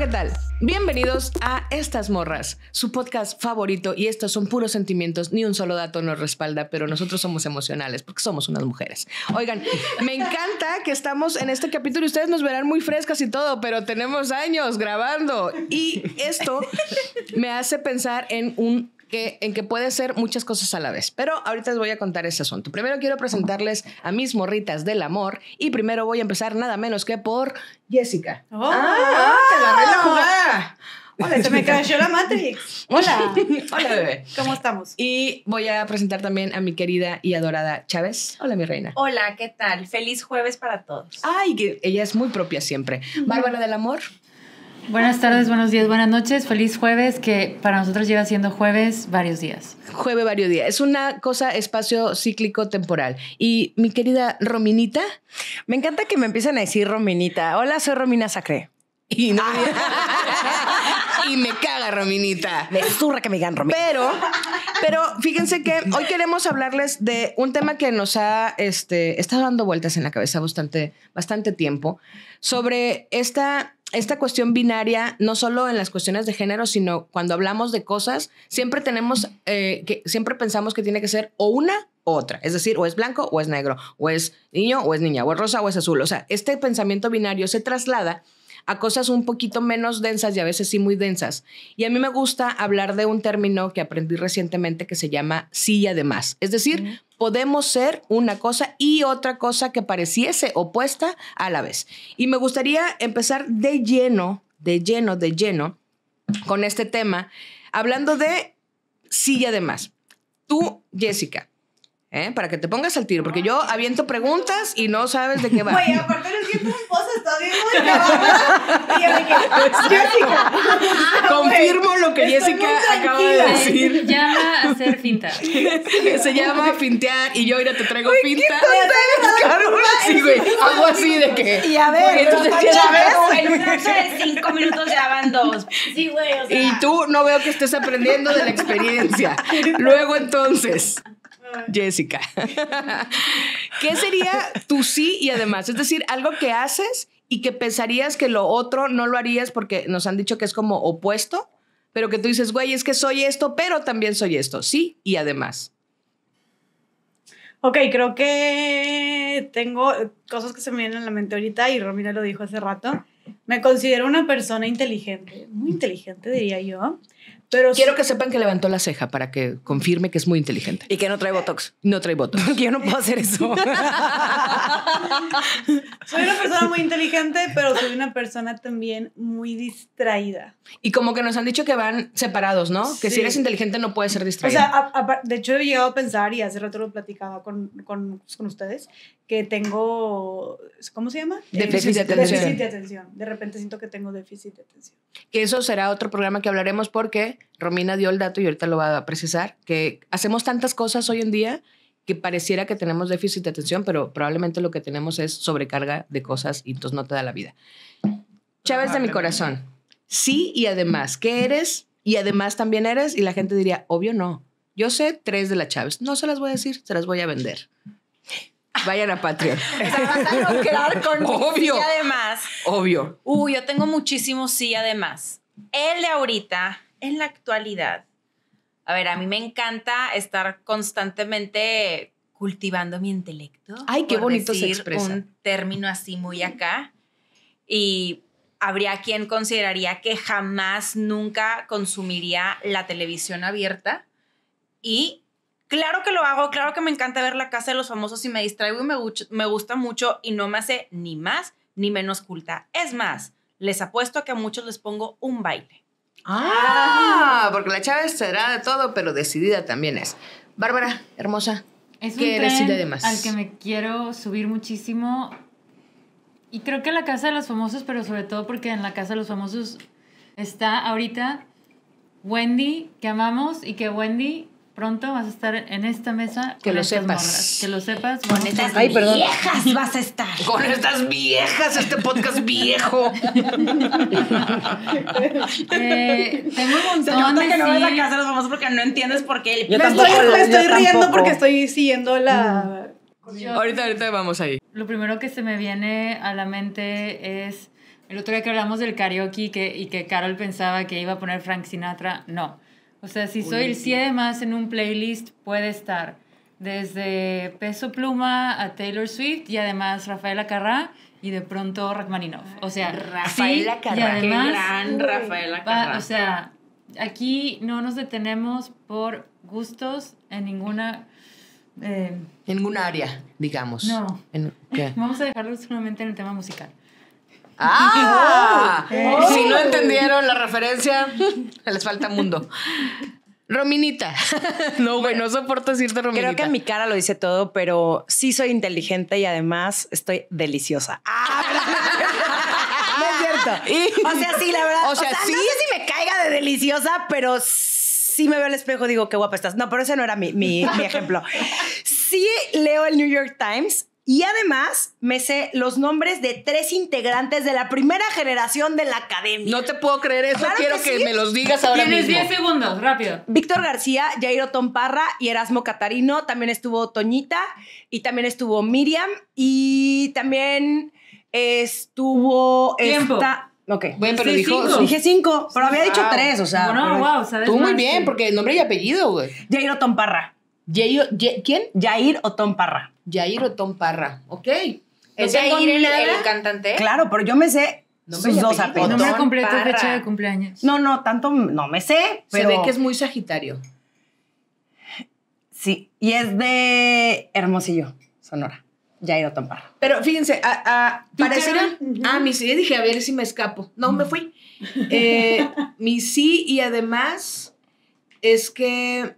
¿qué tal? Bienvenidos a Estas Morras, su podcast favorito y estos son puros sentimientos, ni un solo dato nos respalda, pero nosotros somos emocionales porque somos unas mujeres. Oigan, me encanta que estamos en este capítulo y ustedes nos verán muy frescas y todo, pero tenemos años grabando y esto me hace pensar en un que, en que puede ser muchas cosas a la vez. Pero ahorita les voy a contar ese asunto. Primero quiero presentarles a mis morritas del amor y primero voy a empezar nada menos que por Jessica. ¡Oh! ¡Ah! ¡Te Hola, se me cayó la Matrix. Hola. Hola, bebé. ¿Cómo estamos? Y voy a presentar también a mi querida y adorada Chávez. Hola, mi reina. Hola, ¿qué tal? Feliz jueves para todos. Ay, que ella es muy propia siempre. Bárbara del Amor. Buenas tardes, buenos días, buenas noches. Feliz jueves, que para nosotros lleva siendo jueves varios días. Jueves varios días. Es una cosa espacio cíclico temporal. Y mi querida Rominita. Me encanta que me empiecen a decir Rominita. Hola, soy Romina Sacre Y, no me... y me caga Rominita. Me zurra que me digan Romina. Pero, pero fíjense que hoy queremos hablarles de un tema que nos ha este, estado dando vueltas en la cabeza bastante, bastante tiempo sobre esta esta cuestión binaria, no solo en las cuestiones de género, sino cuando hablamos de cosas, siempre tenemos, eh, que siempre pensamos que tiene que ser o una o otra. Es decir, o es blanco o es negro, o es niño o es niña, o es rosa o es azul. O sea, este pensamiento binario se traslada a cosas un poquito menos densas y a veces sí muy densas. Y a mí me gusta hablar de un término que aprendí recientemente que se llama sí y además. Es decir, podemos ser una cosa y otra cosa que pareciese opuesta a la vez. Y me gustaría empezar de lleno, de lleno, de lleno con este tema, hablando de silla de más. Tú, Jessica, ¿Eh? Para que te pongas al tiro, porque yo aviento preguntas y no sabes de qué va. Güey, aparte no siento todavía muy Y yo dije, Jessica. Confirmo lo que Jessica acaba de decir. Se llama hacer finta. Se llama fintear y yo ahora te traigo finta. Carola, sí, güey. Algo así de que. Y a ver, entonces ya En un de cinco minutos ya van dos. Sí, güey. O sea. Y tú no veo que estés aprendiendo de la experiencia. Luego entonces. Jessica. ¿Qué sería tu sí y además? Es decir, algo que haces y que pensarías que lo otro no lo harías porque nos han dicho que es como opuesto, pero que tú dices, güey, es que soy esto, pero también soy esto, sí y además. Ok, creo que tengo cosas que se me vienen a la mente ahorita y Romina lo dijo hace rato. Me considero una persona inteligente, muy inteligente diría yo, Quiero que sepan que levantó la ceja para que confirme que es muy inteligente. Y que no trae Botox. No trae Botox. yo no puedo hacer eso. soy una persona muy inteligente, pero soy una persona también muy distraída. Y como que nos han dicho que van separados, ¿no? Que si eres inteligente no puedes ser distraída. O sea, de hecho he llegado a pensar, y hace rato lo platicaba con, con, con ustedes, que tengo, ¿cómo se llama? Déficit de atención. Déficit de atención. De repente siento que tengo déficit de atención. Que eso será otro programa que hablaremos porque Romina dio el dato y ahorita lo va a precisar, que hacemos tantas cosas hoy en día que pareciera que tenemos déficit de atención, pero probablemente lo que tenemos es sobrecarga de cosas y entonces no te da la vida. Chávez de mi corazón. Sí y además, ¿qué eres? Y además también eres, y la gente diría, obvio no. Yo sé tres de la Chávez. No se las voy a decir, se las voy a vender. Vayan a Patreon. se a con obvio, además. Obvio. Uy, yo tengo muchísimo sí y además. él de ahorita en la actualidad? A ver, a mí me encanta estar constantemente cultivando mi intelecto. Ay, qué bonito se expresa. Un término así muy acá. Y habría quien consideraría que jamás, nunca consumiría la televisión abierta. Y claro que lo hago, claro que me encanta ver la casa de los famosos y me distraigo y me, me gusta mucho y no me hace ni más ni menos culta. Es más, les apuesto a que a muchos les pongo un baile. Ah. ah, porque la Chávez será de todo, pero decidida también es. Bárbara, hermosa. Es un tren al que me quiero subir muchísimo. Y creo que la Casa de los Famosos, pero sobre todo porque en la Casa de los Famosos está ahorita Wendy, que amamos, y que Wendy pronto vas a estar en esta mesa. Que con lo estas sepas. Que lo sepas. Con estas viejas vas a estar. Con estas viejas, este podcast viejo. Eh, tengo un montón de que no vas a casa los famosos porque no entiendes por qué. Me, estoy, riendo porque estoy siguiendo la... ahorita, ahorita vamos ahí. Lo primero que se me viene a la mente es... El otro día que hablamos del karaoke que, y que Carol pensaba que iba a poner Frank Sinatra, no. O sea, si soy el 100 más en un playlist, puede estar desde Peso Pluma a Taylor Swift y además Rafaela Carrá y de pronto Rachmaninoff. O sea, Rafaela Carrá. gran Rafaela Carrá. o sea, aquí no nos detenemos por gustos en ninguna... Eh, en ningún área, digamos. No. Vamos a dejarlo solamente en el tema musical. ¡Ah! Oh, oh. Si no entendieron la referencia, les falta mundo. Rominita. no, güey, no soporto decirte Rominita. Creo que en mi cara lo dice todo, pero sí soy inteligente y además estoy deliciosa. ¡Ah! no es cierto. O sea, sí, la verdad. O sea, sí. si me caiga de deliciosa, pero sí me veo al espejo y digo, qué guapa estás. No, pero ese no era mi, mi ejemplo. Sí leo el New York Times y además me sé los nombres de tres integrantes de la primera generación de la academia. No te puedo creer eso, quiero que, me los digas ahora Tienes mismo. Tienes 10 segundos, rápido. Víctor García, Jairo Tomparra y Erasmo Catarino. También estuvo Toñita y también estuvo Miriam y también estuvo ¿Tiempo? Ok. Bueno, pero dijo. Dije cinco, pero había dicho tres, o sea. Tú muy bien, porque el nombre y apellido, güey. Jairo Tomparra. ¿Quién? Jair Tom Parra. Jair Tom Parra, ok. ¿Es Jair el, cantante? Claro, pero yo me sé sus dos apellidos. No me completo fecha de cumpleaños. No, no, tanto no me sé, Se ve que es muy sagitario. Sí, y es de Hermosillo, Sonora. Jair Tom Parra. Pero fíjense, a, a Ah, mi sí, dije, a ver si me escapo. No, me fui. Eh, mi sí, y además es que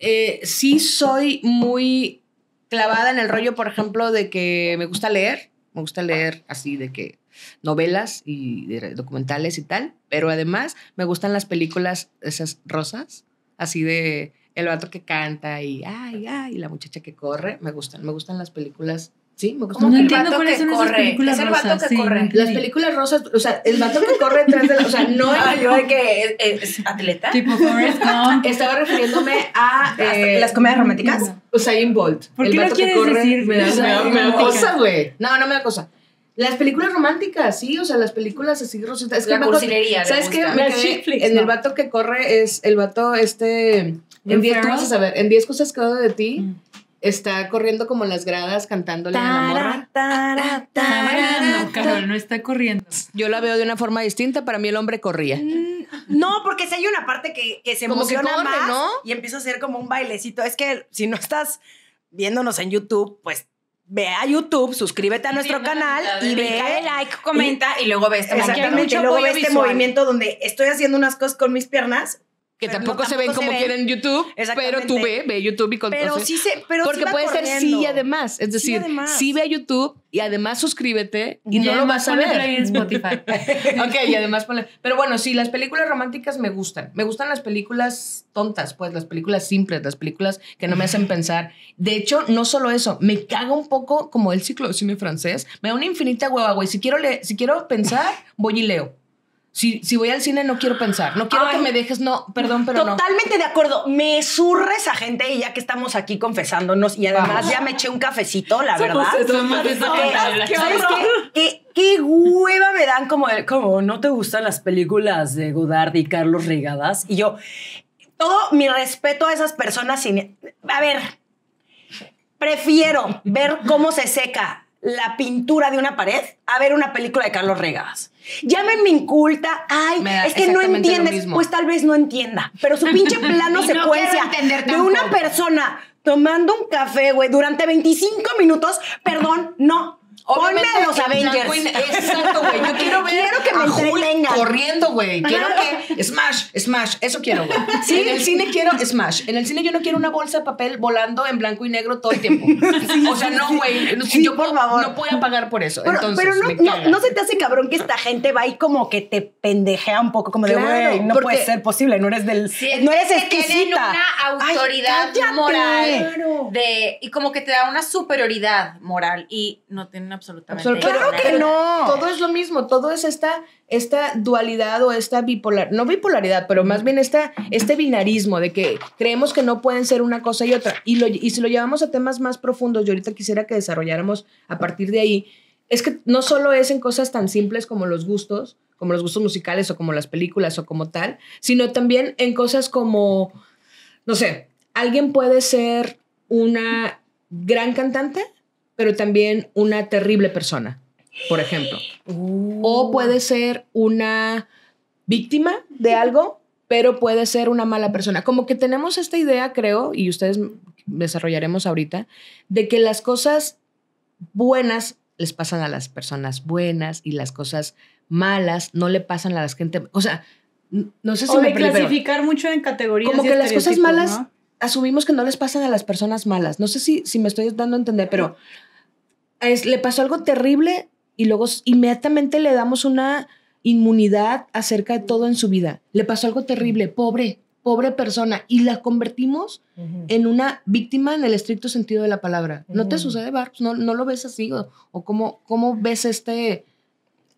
eh, sí soy muy clavada en el rollo, por ejemplo, de que me gusta leer, me gusta leer así de que novelas y documentales y tal, pero además me gustan las películas esas rosas, así de el vato que canta y ay, ay, y la muchacha que corre, me gustan, me gustan las películas Sí, me gustó. No entiendo cuáles son esas películas es el vato rosas, que corre. Las películas rosas, o sea, el vato que corre detrás de la, o sea, no era yo de que eh, eh, es, atleta. Tipo Forrest Estaba refiriéndome a las eh, comedias románticas. o sea, Bolt. ¿Por qué vato no que corre decir, me, da, me, me güey. No, no me da cosa. Las películas románticas, sí, o sea, las películas así rositas. Es que la vato, ¿Sabes qué? en el vato que corre es el vato este. En 10 cosas, a ver, en Diez cosas que de ti. Mm está corriendo como en las gradas cantándole a la morra. Ah, no, cabrón, no está corriendo. Yo la veo de una forma distinta, para mí el hombre corría. Mm, no, porque si hay una parte que, se emociona más ¿no? y empiezo a hacer como un bailecito. Es que si no estás viéndonos en YouTube, pues ve a YouTube, suscríbete a nuestro canal y ve. like, comenta y, luego ves. este movimiento. luego ve este, este movimiento donde estoy haciendo unas cosas con mis piernas, que tampoco, se ven como quieren en YouTube, pero tú ve, ve YouTube y con, pero sí se, pero porque puede ser sí y además, es decir, sí, ve a YouTube y además suscríbete y, no lo vas a ver en Spotify. ok, y además ponle, pero bueno, sí, las películas románticas me gustan, me gustan las películas tontas, pues las películas simples, las películas que no me hacen pensar. De hecho, no solo eso, me caga un poco como el ciclo de cine francés, me da una infinita hueva, güey, si quiero si quiero pensar, voy y leo. Si, voy al cine no quiero pensar, no quiero que me dejes, no, perdón, pero Totalmente de acuerdo, me surre esa gente y ya que estamos aquí confesándonos y además ya me eché un cafecito, la verdad. qué, qué hueva me dan como, como no te gustan las películas de Godard y Carlos Rigadas y yo, todo mi respeto a esas personas, sin, a ver, prefiero ver cómo se seca la pintura de una pared a ver una película de Carlos Regas. Llámenme inculta, ay, es que no entiendes, pues tal vez no entienda, pero su pinche plano secuencia de una persona tomando un café, güey, durante 25 minutos, perdón, no Obviamente, Ponme a los Avengers. exacto, güey. Yo quiero ver quiero que me a Hulk corriendo, güey. Quiero que Smash, Smash, eso quiero, güey. Sí, en el cine quiero Smash. En el cine yo no quiero una bolsa de papel volando en blanco y negro todo el tiempo. o sea, no, güey. yo por favor. No puedo pagar por eso. Pero, Entonces, pero no, no, no, se te hace cabrón que esta gente va y como que te pendejea un poco, como de, güey, no puede ser posible, no eres del. no eres exquisita. Tienen una autoridad moral. De, y como que te da una superioridad moral y no tiene absolutamente claro que no. Todo es lo mismo, todo es esta, esta dualidad o esta bipolar, no bipolaridad, pero más bien este binarismo de que creemos que no pueden ser una cosa y otra. Y, y si lo llevamos a temas más profundos, yo ahorita quisiera que desarrolláramos a partir de ahí, es que no solo es en cosas tan simples como los gustos, como los gustos musicales o como las películas o como tal, sino también en cosas como, no sé, alguien puede ser una gran cantante pero también una terrible persona, por ejemplo. O uh. puede ser una víctima de algo, pero puede ser una mala persona. Como que tenemos esta idea, creo, y ustedes desarrollaremos ahorita, de que las cosas buenas les pasan a las personas buenas y las cosas malas no le pasan a las gente. O sea, no sé si o me de clasificar mucho en categorías. Como que las cosas malas asumimos que no les pasan a las personas malas. No sé si, si me estoy dando a entender, pero le pasó algo terrible y luego inmediatamente le damos una inmunidad acerca de todo en su vida. Le pasó algo terrible, pobre, pobre persona, y la convertimos en una víctima en el estricto sentido de la palabra. ¿No te sucede, Barbs? ¿No, lo ves así? ¿O, cómo, cómo, ves este...?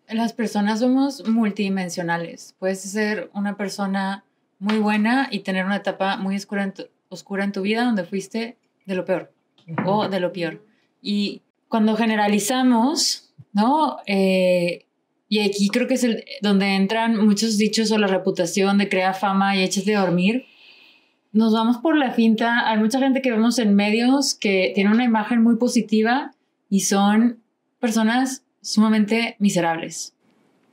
Las personas somos multidimensionales. Puedes ser una persona muy buena y tener una etapa muy oscura en tu, vida donde fuiste de lo peor o de lo peor. Y cuando generalizamos, ¿no? Eh, y aquí creo que es el, donde entran muchos dichos o la reputación de crea fama y échate a dormir. Nos vamos por la finta. Hay mucha gente que vemos en medios que tiene una imagen muy positiva y son personas sumamente miserables.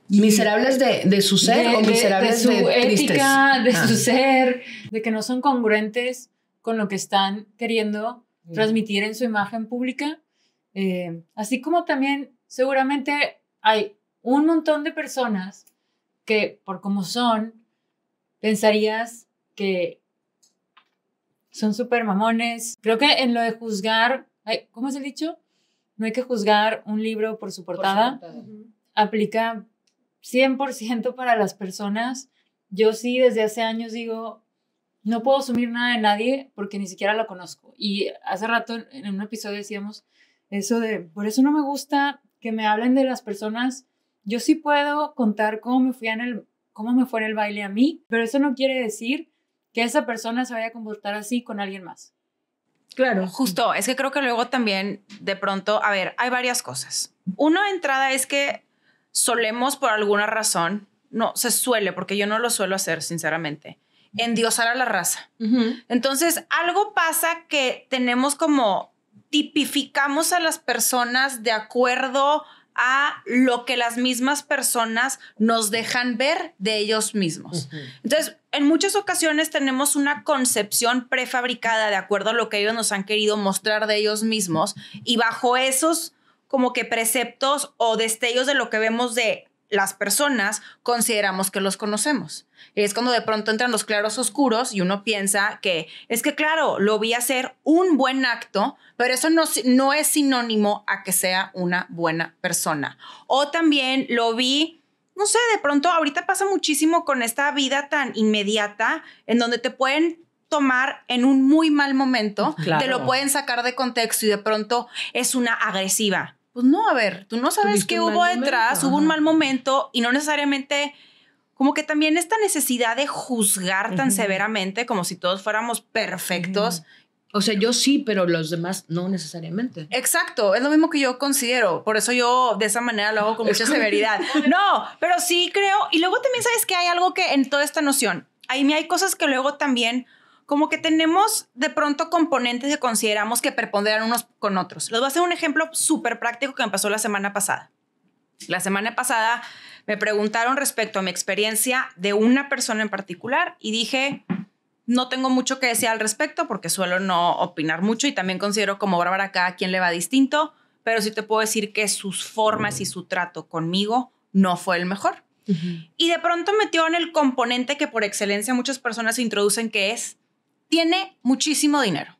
miserables de, de, su ser o miserables de, de su ética, de su ah. ser, de que no son congruentes con lo que están queriendo mm. transmitir en su imagen pública eh, así como también seguramente hay un montón de personas que por como son, pensarías que son súper mamones. Creo que en lo de juzgar, ay, ¿cómo es el dicho? No hay que juzgar un libro por su portada. Aplica 100% para las personas. Yo sí desde hace años digo, no puedo asumir nada de nadie porque ni siquiera lo conozco. Y hace rato en un episodio decíamos, eso de, por eso no me gusta que me hablen de las personas. Yo sí puedo contar cómo me, fui en el, cómo me fue en el baile a mí, pero eso no quiere decir que esa persona se vaya a comportar así con alguien más. Claro. Justo, es que creo que luego también de pronto, a ver, hay varias cosas. Una entrada es que solemos por alguna razón, no, se suele, porque yo no lo suelo hacer, sinceramente, endiosar a la raza. Entonces, algo pasa que tenemos como tipificamos a las personas de acuerdo a lo que las mismas personas nos dejan ver de ellos mismos. Entonces, en muchas ocasiones tenemos una concepción prefabricada de acuerdo a lo que ellos nos han querido mostrar de ellos mismos y bajo esos como que preceptos o destellos de lo que vemos de las personas consideramos que los conocemos. Es cuando de pronto entran los claros oscuros y uno piensa que es que claro, lo vi hacer un buen acto, pero eso no, no es sinónimo a que sea una buena persona. O también lo vi no sé, de pronto ahorita pasa muchísimo con esta vida tan inmediata en donde te pueden tomar en un muy mal momento, te lo pueden sacar de contexto y de pronto es una agresiva. Pues, no, a ver, tú no sabes qué hubo detrás, hubo un mal momento y no necesariamente como que también esta necesidad de juzgar tan severamente como si todos fuéramos perfectos. O sea, yo sí, pero los demás no necesariamente. Exacto, es lo mismo que yo considero, por eso yo de esa manera lo hago con mucha severidad. No, pero sí creo, y luego también sabes que hay algo que en toda esta noción, ahí hay cosas que luego también como que tenemos de pronto componentes que consideramos que preponderan unos con otros. Les voy a hacer un ejemplo súper práctico que me pasó la semana pasada. La semana pasada me preguntaron respecto a mi experiencia de una persona en particular y dije, no tengo mucho que decir al respecto porque suelo no opinar mucho y también considero como Bárbara cada quien le va distinto, pero sí te puedo decir que sus formas y su trato conmigo no fue el mejor. Y de pronto metió en el componente que por excelencia muchas personas introducen que es tiene muchísimo dinero.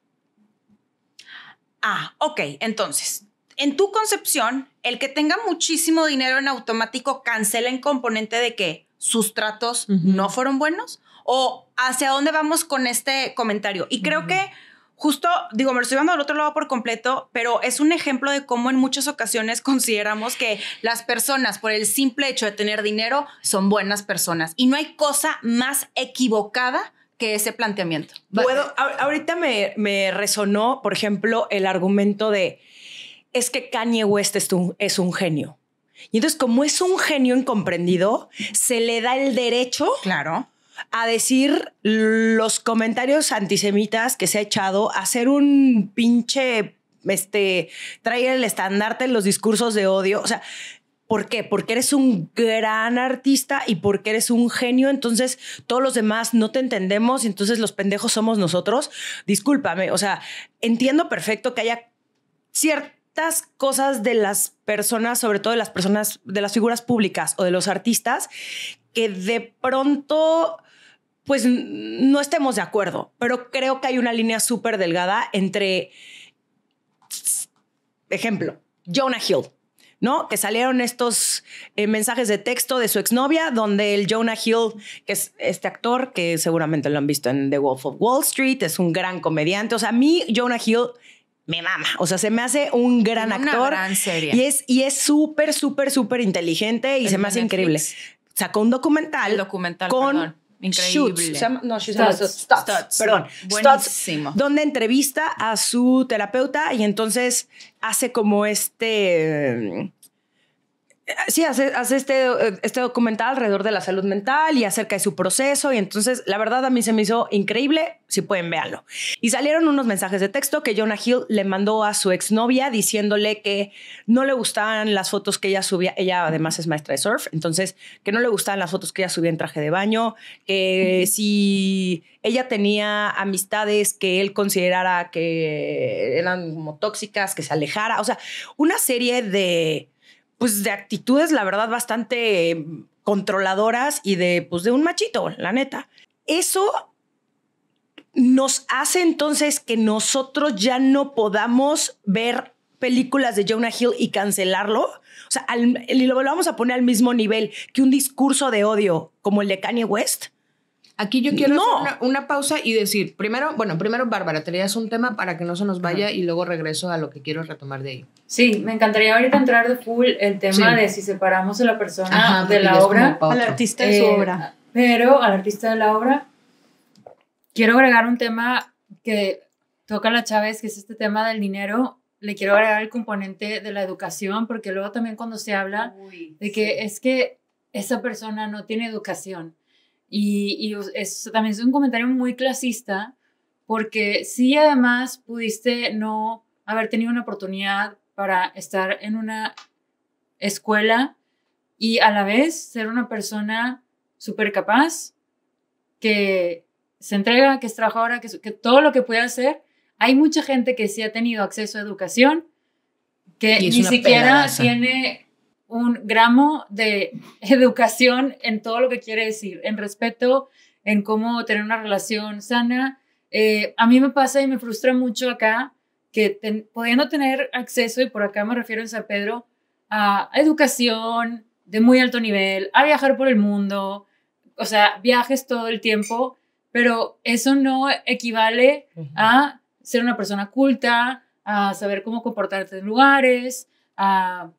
Ah, ok, entonces, en tu concepción, el que tenga muchísimo dinero en automático cancela en componente de que sus tratos no fueron buenos o hacia dónde vamos con este comentario. Y creo que justo, digo, me lo estoy dando al otro lado por completo, pero es un ejemplo de cómo en muchas ocasiones consideramos que las personas, por el simple hecho de tener dinero, son buenas personas. Y no hay cosa más equivocada que ese planteamiento. Bueno, eh, ahorita me, resonó, por ejemplo, el argumento de es que Kanye West es un, genio. Y entonces, como es un genio incomprendido, se le da el derecho claro. a decir los comentarios antisemitas que se ha echado, a hacer un pinche, este, traer el estandarte en los discursos de odio. O sea, ¿Por qué? Porque eres un gran artista y porque eres un genio, entonces todos los demás no te entendemos, entonces los pendejos somos nosotros. Discúlpame, o sea, entiendo perfecto que haya ciertas cosas de las personas, sobre todo de las personas, de las figuras públicas o de los artistas, que de pronto pues no estemos de acuerdo, pero creo que hay una línea súper delgada entre, ejemplo, Jonah Hill ¿no? Que salieron estos eh, mensajes de texto de su exnovia, donde el Jonah Hill, que es este actor que seguramente lo han visto en The Wolf of Wall Street, es un gran comediante. O sea, a mí Jonah Hill me mama. O sea, se me hace un gran Una actor. Gran serie. Y es y es súper, súper, súper inteligente y se me hace increíble. Sacó un documental, documental con Increíble. no, perdón. Buenísimo. donde entrevista a su terapeuta y entonces hace como este sí, hace, este, este, documental alrededor de la salud mental y acerca de su proceso. Y entonces, la verdad, a mí se me hizo increíble. Si pueden, véanlo. Y salieron unos mensajes de texto que Jonah Hill le mandó a su exnovia diciéndole que no le gustaban las fotos que ella subía. Ella además es maestra de surf, entonces que no le gustaban las fotos que ella subía en traje de baño, que si ella tenía amistades que él considerara que eran como tóxicas, que se alejara. O sea, una serie de pues de actitudes, la verdad, bastante controladoras y de, pues, de un machito, la neta. Eso nos hace entonces que nosotros ya no podamos ver películas de Jonah Hill y cancelarlo. O sea, lo vamos a poner al mismo nivel que un discurso de odio como el de Kanye West Aquí yo quiero hacer una, pausa y decir, primero, bueno, primero Bárbara, tenías un tema para que no se nos vaya y luego regreso a lo que quiero retomar de ahí. Sí, me encantaría ahorita entrar de full el tema de si separamos a la persona de la obra. Al artista de su eh, obra. Pero al artista de la obra, quiero agregar un tema que toca la Chávez, que es este tema del dinero. Le quiero agregar el componente de la educación, porque luego también cuando se habla de que es que esa persona no tiene educación y, y eso también es un comentario muy clasista, porque si además pudiste no haber tenido una oportunidad para estar en una escuela y a la vez ser una persona súper capaz, que se entrega, que es trabajadora, que, que todo lo que puede hacer. Hay mucha gente que sí ha tenido acceso a educación, que ni siquiera tiene un gramo de educación en todo lo que quiere decir, en respeto, en cómo tener una relación sana. Eh, a mí me pasa y me frustra mucho acá que podiendo pudiendo tener acceso, y por acá me refiero en San Pedro, a educación de muy alto nivel, a viajar por el mundo, o sea, viajes todo el tiempo, pero eso no equivale a ser una persona culta, a saber cómo comportarte en lugares, a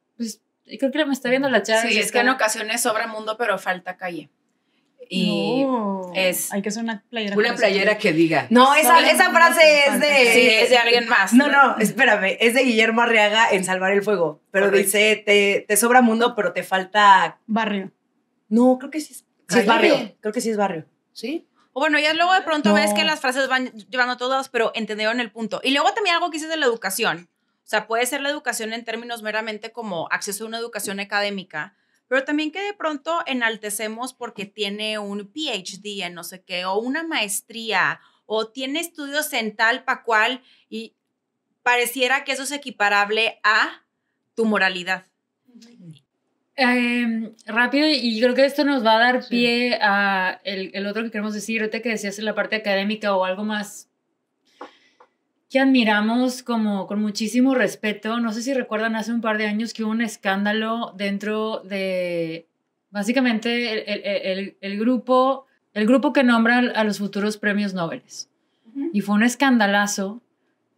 creo que me está viendo la charla. Sí, es que en ocasiones sobra mundo, pero falta calle. Y es. Hay que hacer una playera. Una playera que diga. No, esa, esa frase es de. es de alguien más. No, no, espérame. Es de Guillermo Arriaga en Salvar el Fuego. Pero dice: te, sobra mundo, pero te falta. Barrio. No, creo que sí es. Sí barrio. Creo que sí es barrio. ¿Sí? O bueno, ya luego de pronto ves que las frases van llevando todas, pero entendieron el punto. Y luego también algo que dices de la educación. O sea, puede ser la educación en términos meramente como acceso a una educación académica, pero también que de pronto enaltecemos porque tiene un PhD en no sé qué, o una maestría, o tiene estudios en tal pa' cual, y pareciera que eso es equiparable a tu moralidad. Em, rápido, y yo creo que esto nos va a dar pie a el, otro que queremos decir, ahorita que decías en la parte académica o algo más que admiramos como con muchísimo respeto. No sé si recuerdan hace un par de años que hubo un escándalo dentro de básicamente el, el, el, grupo, el grupo que nombra a los futuros premios Nobel. Y fue un escandalazo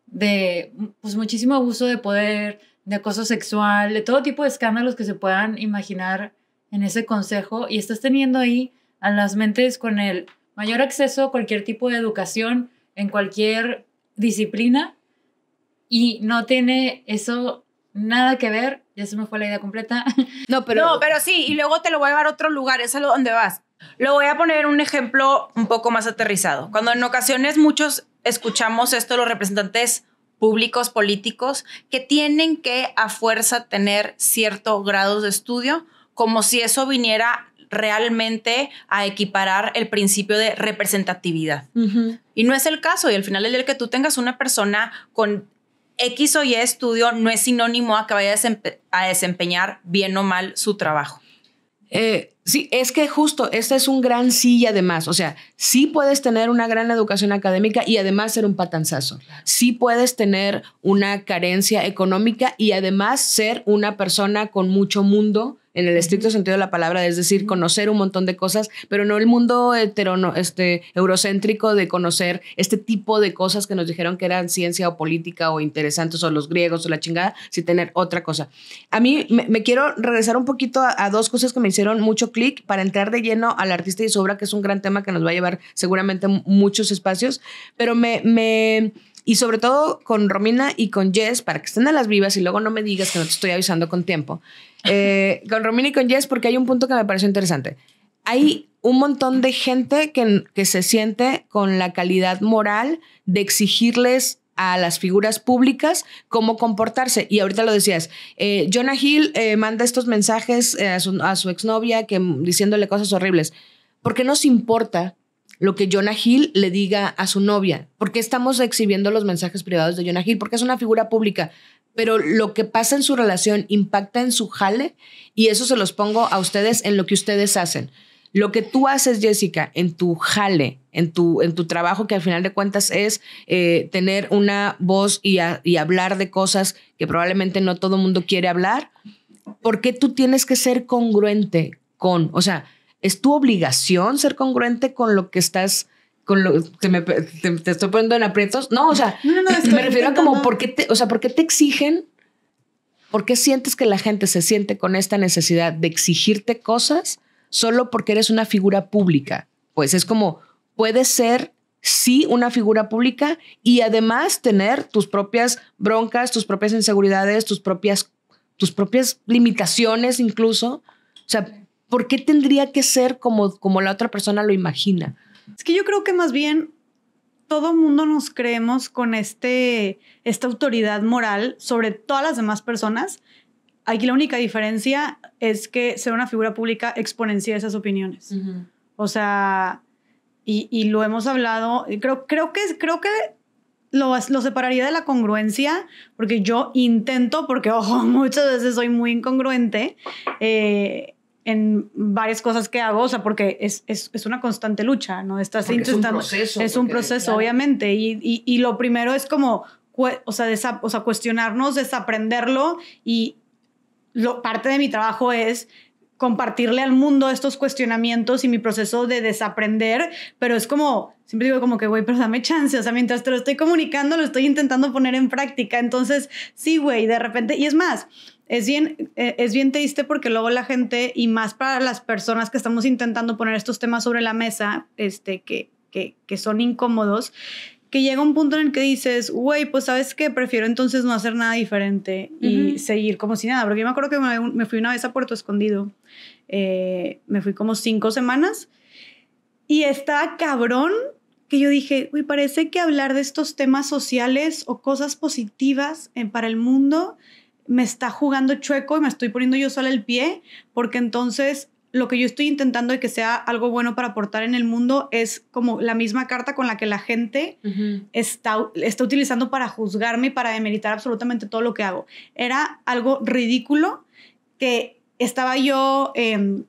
de pues, muchísimo abuso de poder, de acoso sexual, de todo tipo de escándalos que se puedan imaginar en ese consejo. Y estás teniendo ahí a las mentes con el mayor acceso a cualquier tipo de educación en cualquier disciplina y no tiene eso nada que ver. Ya se me fue la idea completa. No, pero. No, pero sí, y luego te lo voy a llevar a otro lugar, es a donde vas. Lo voy a poner un ejemplo un poco más aterrizado. Cuando en ocasiones muchos escuchamos esto, los representantes públicos, políticos, que tienen que a fuerza tener cierto grados de estudio, como si eso viniera realmente a equiparar el principio de representatividad. Y no es el caso, y al final el día que tú tengas una persona con X o Y estudio no es sinónimo a que vaya a, desempeñar bien o mal su trabajo. Eh, sí, es que justo, este es un gran sí y además, o sea, sí puedes tener una gran educación académica y además ser un patanzazo. Sí puedes tener una carencia económica y además ser una persona con mucho mundo en el estricto sentido de la palabra, es decir, conocer un montón de cosas, pero no el mundo heterono, este, eurocéntrico de conocer este tipo de cosas que nos dijeron que eran ciencia o política o interesantes o los griegos o la chingada, sin tener otra cosa. A mí me, quiero regresar un poquito a, dos cosas que me hicieron mucho clic para entrar de lleno al artista y su obra, que es un gran tema que nos va a llevar seguramente muchos espacios, pero me, me y sobre todo con Romina y con Jess, para que estén a las vivas y luego no me digas que no te estoy avisando con tiempo. Eh, con Romina y con Jess, porque hay un punto que me pareció interesante. Hay un montón de gente que, que se siente con la calidad moral de exigirles a las figuras públicas cómo comportarse. Y ahorita lo decías, eh, Jonah Hill eh, manda estos mensajes a su, exnovia que, mm, diciéndole cosas horribles. Porque nos importa lo que Jonah Hill le diga a su novia. ¿Por qué estamos exhibiendo los mensajes privados de Jonah Hill? Porque es una figura pública. Pero lo que pasa en su relación impacta en su jale y eso se los pongo a ustedes en lo que ustedes hacen. Lo que tú haces, Jessica, en tu jale, en tu, en tu trabajo, que al final de cuentas es eh, tener una voz y, y hablar de cosas que probablemente no todo el mundo quiere hablar, ¿por qué tú tienes que ser congruente con, o sea, es tu obligación ser congruente con lo que estás con lo que me, te, estoy poniendo en aprietos. No, o sea, me refiero a como por qué te, o sea, por qué te exigen ¿Por qué sientes que la gente se siente con esta necesidad de exigirte cosas solo porque eres una figura pública? Pues es como, puede ser, sí, una figura pública y además tener tus propias broncas, tus propias inseguridades, tus propias, tus propias limitaciones incluso. O sea, ¿por qué tendría que ser como, como la otra persona lo imagina? Es que yo creo que más bien todo mundo nos creemos con este, esta autoridad moral sobre todas las demás personas. Aquí la única diferencia es que ser una figura pública exponencia esas opiniones. O sea, y, lo hemos hablado, creo, creo que, creo que lo, lo, separaría de la congruencia, porque yo intento, porque ojo, muchas veces soy muy incongruente, eh, en varias cosas que hago, o sea, porque es, es, es una constante lucha, ¿no? Estás porque intentando. Es un proceso. Es un proceso, obviamente. Y, y, y, lo primero es como, o sea, o sea, cuestionarnos, desaprenderlo. Y lo, parte de mi trabajo es compartirle al mundo estos cuestionamientos y mi proceso de desaprender, pero es como, siempre digo como que, güey, pero dame chance, o sea, mientras te lo estoy comunicando, lo estoy intentando poner en práctica, entonces, sí, güey, de repente, y es más, es bien, eh, es bien triste porque luego la gente, y más para las personas que estamos intentando poner estos temas sobre la mesa, este, que, que, son incómodos, que llega un punto en el que dices, güey, pues sabes que prefiero entonces no hacer nada diferente y seguir como si nada, porque yo me acuerdo que me, fui una vez a Puerto Escondido, eh, me fui como cinco semanas y estaba cabrón que yo dije, güey, parece que hablar de estos temas sociales o cosas positivas en, eh, para el mundo me está jugando chueco y me estoy poniendo yo sola el pie, porque entonces lo que yo estoy intentando de que sea algo bueno para aportar en el mundo es como la misma carta con la que la gente está, está utilizando para juzgarme y para demeritar absolutamente todo lo que hago. Era algo ridículo que estaba yo em,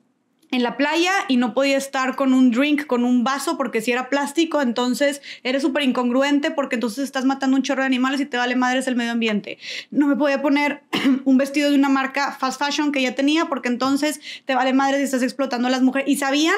en la playa y no podía estar con un drink, con un vaso, porque si era plástico, entonces eres súper incongruente porque entonces estás matando un chorro de animales y te vale madres el medio ambiente. No me podía poner un vestido de una marca fast fashion que ya tenía porque entonces te vale madres y estás explotando a las mujeres. Y sabían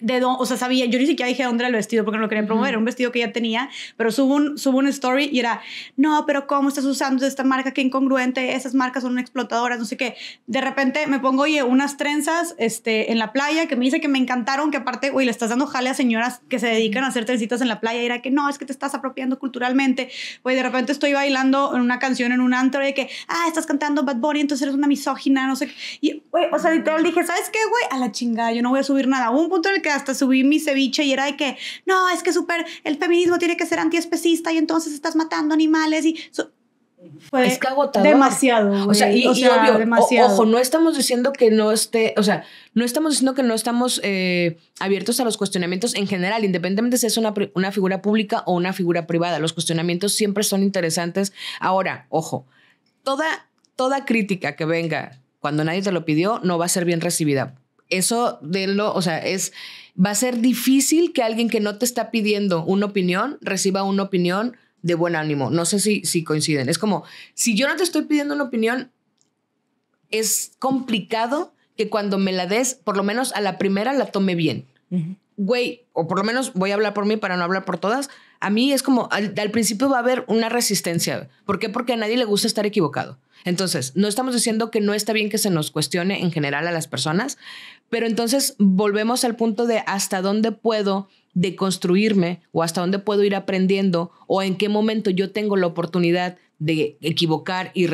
de o sea, sabía, yo ni siquiera dije dónde era el vestido porque no lo querían promover, era un vestido que ya tenía, pero subo un, subo un story y era, no, pero ¿cómo estás usando esta marca? Qué incongruente, esas marcas son explotadoras, no sé qué. De repente me pongo, oye, unas trenzas este, en la playa que me dice que me encantaron, que aparte, güey, le estás dando jale a señoras que se dedican a hacer trencitas en la playa y era que no, es que te estás apropiando culturalmente. Güey, de repente estoy bailando en una canción en un antro de que, ah, estás cantando Bad Bunny, entonces eres una misógina, no sé qué. Y, güey, o sea, literal dije, ¿sabes qué, güey? A la chingada, yo no voy a subir nada. un punto el hasta subí mi ceviche y era de que, no, es que súper, el feminismo tiene que ser antiespecista y entonces estás matando animales y... fue Demasiado. O sea, y, obvio, ojo, no estamos diciendo que no esté, o sea, no estamos diciendo que no estamos eh, abiertos a los cuestionamientos en general, independientemente si es una, una figura pública o una figura privada. Los cuestionamientos siempre son interesantes. Ahora, ojo, toda, toda crítica que venga cuando nadie te lo pidió no va a ser bien recibida eso de lo, o sea, es va a ser difícil que alguien que no te está pidiendo una opinión reciba una opinión de buen ánimo. No sé si, si coinciden. Es como, si yo no te estoy pidiendo una opinión, es complicado que cuando me la des, por lo menos a la primera la tome bien. Güey, o por lo menos voy a hablar por mí para no hablar por todas a mí es como, al, principio va a haber una resistencia. ¿Por qué? Porque a nadie le gusta estar equivocado. Entonces, no estamos diciendo que no está bien que se nos cuestione en general a las personas, pero entonces volvemos al punto de hasta dónde puedo deconstruirme o hasta dónde puedo ir aprendiendo o en qué momento yo tengo la oportunidad de equivocar y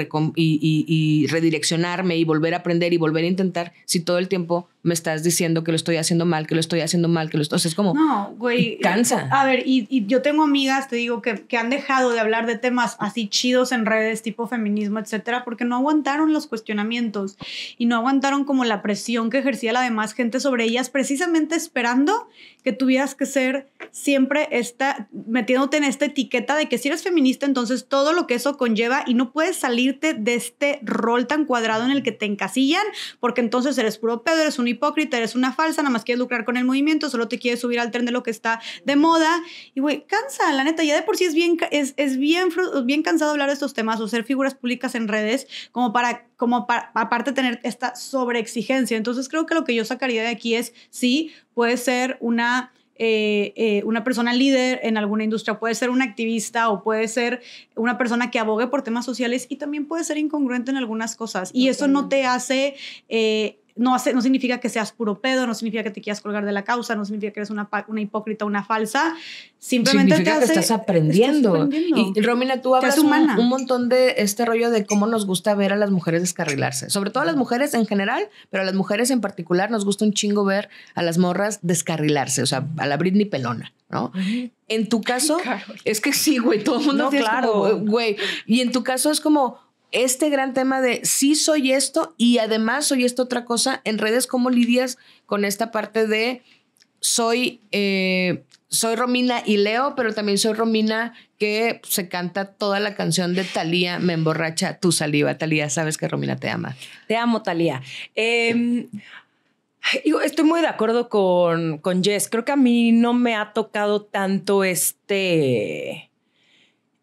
redireccionarme y volver a aprender y volver a intentar si todo el tiempo me estás diciendo que lo estoy haciendo mal, que lo estoy haciendo mal, que lo estoy... O es como... No, güey. Cansa. A ver, y, yo tengo amigas, te digo, que, que han dejado de hablar de temas así chidos en redes, tipo feminismo, etcétera, porque no aguantaron los cuestionamientos y no aguantaron como la presión que ejercía la demás gente sobre ellas, precisamente esperando que tuvieras que ser siempre esta, metiéndote en esta etiqueta de que si eres feminista, entonces todo lo que eso conlleva y no puedes salirte de este rol tan cuadrado en el que te encasillan, porque entonces eres puro pedo, eres un hipócrita, eres una falsa, nada más quieres lucrar con el movimiento, solo te quieres subir al tren de lo que está de moda. Y güey, cansa, la neta, ya de por sí es bien, es, es bien, bien cansado hablar de estos temas o ser figuras públicas en redes como para, como aparte tener esta sobreexigencia. Entonces creo que lo que yo sacaría de aquí es, sí, puede ser una... Eh, eh, una persona líder en alguna industria, puede ser un activista o puede ser una persona que abogue por temas sociales y también puede ser incongruente en algunas cosas. Y eso no te hace eh, no, hace, no significa que seas puro pedo, no significa que te quieras colgar de la causa, no significa que eres una, una hipócrita, una falsa. Simplemente que estás aprendiendo. Y Romina, tú hablas un, montón de este rollo de cómo nos gusta ver a las mujeres descarrilarse. Sobre todo a las mujeres en general, pero a las mujeres en particular nos gusta un chingo ver a las morras descarrilarse, o sea, a la Britney pelona, ¿no? En tu caso, es que sí, güey, todo el mundo claro, güey. Y en tu caso es como este gran tema de sí soy esto y además soy esto otra cosa en redes, ¿cómo lidias con esta parte de soy, eh, soy Romina y leo, pero también soy Romina que se canta toda la canción de Talía, me emborracha tu saliva. Talía, sabes que Romina te ama. Te amo, Talía. Em, estoy muy de acuerdo con, Jess. Creo que a mí no me ha tocado tanto este,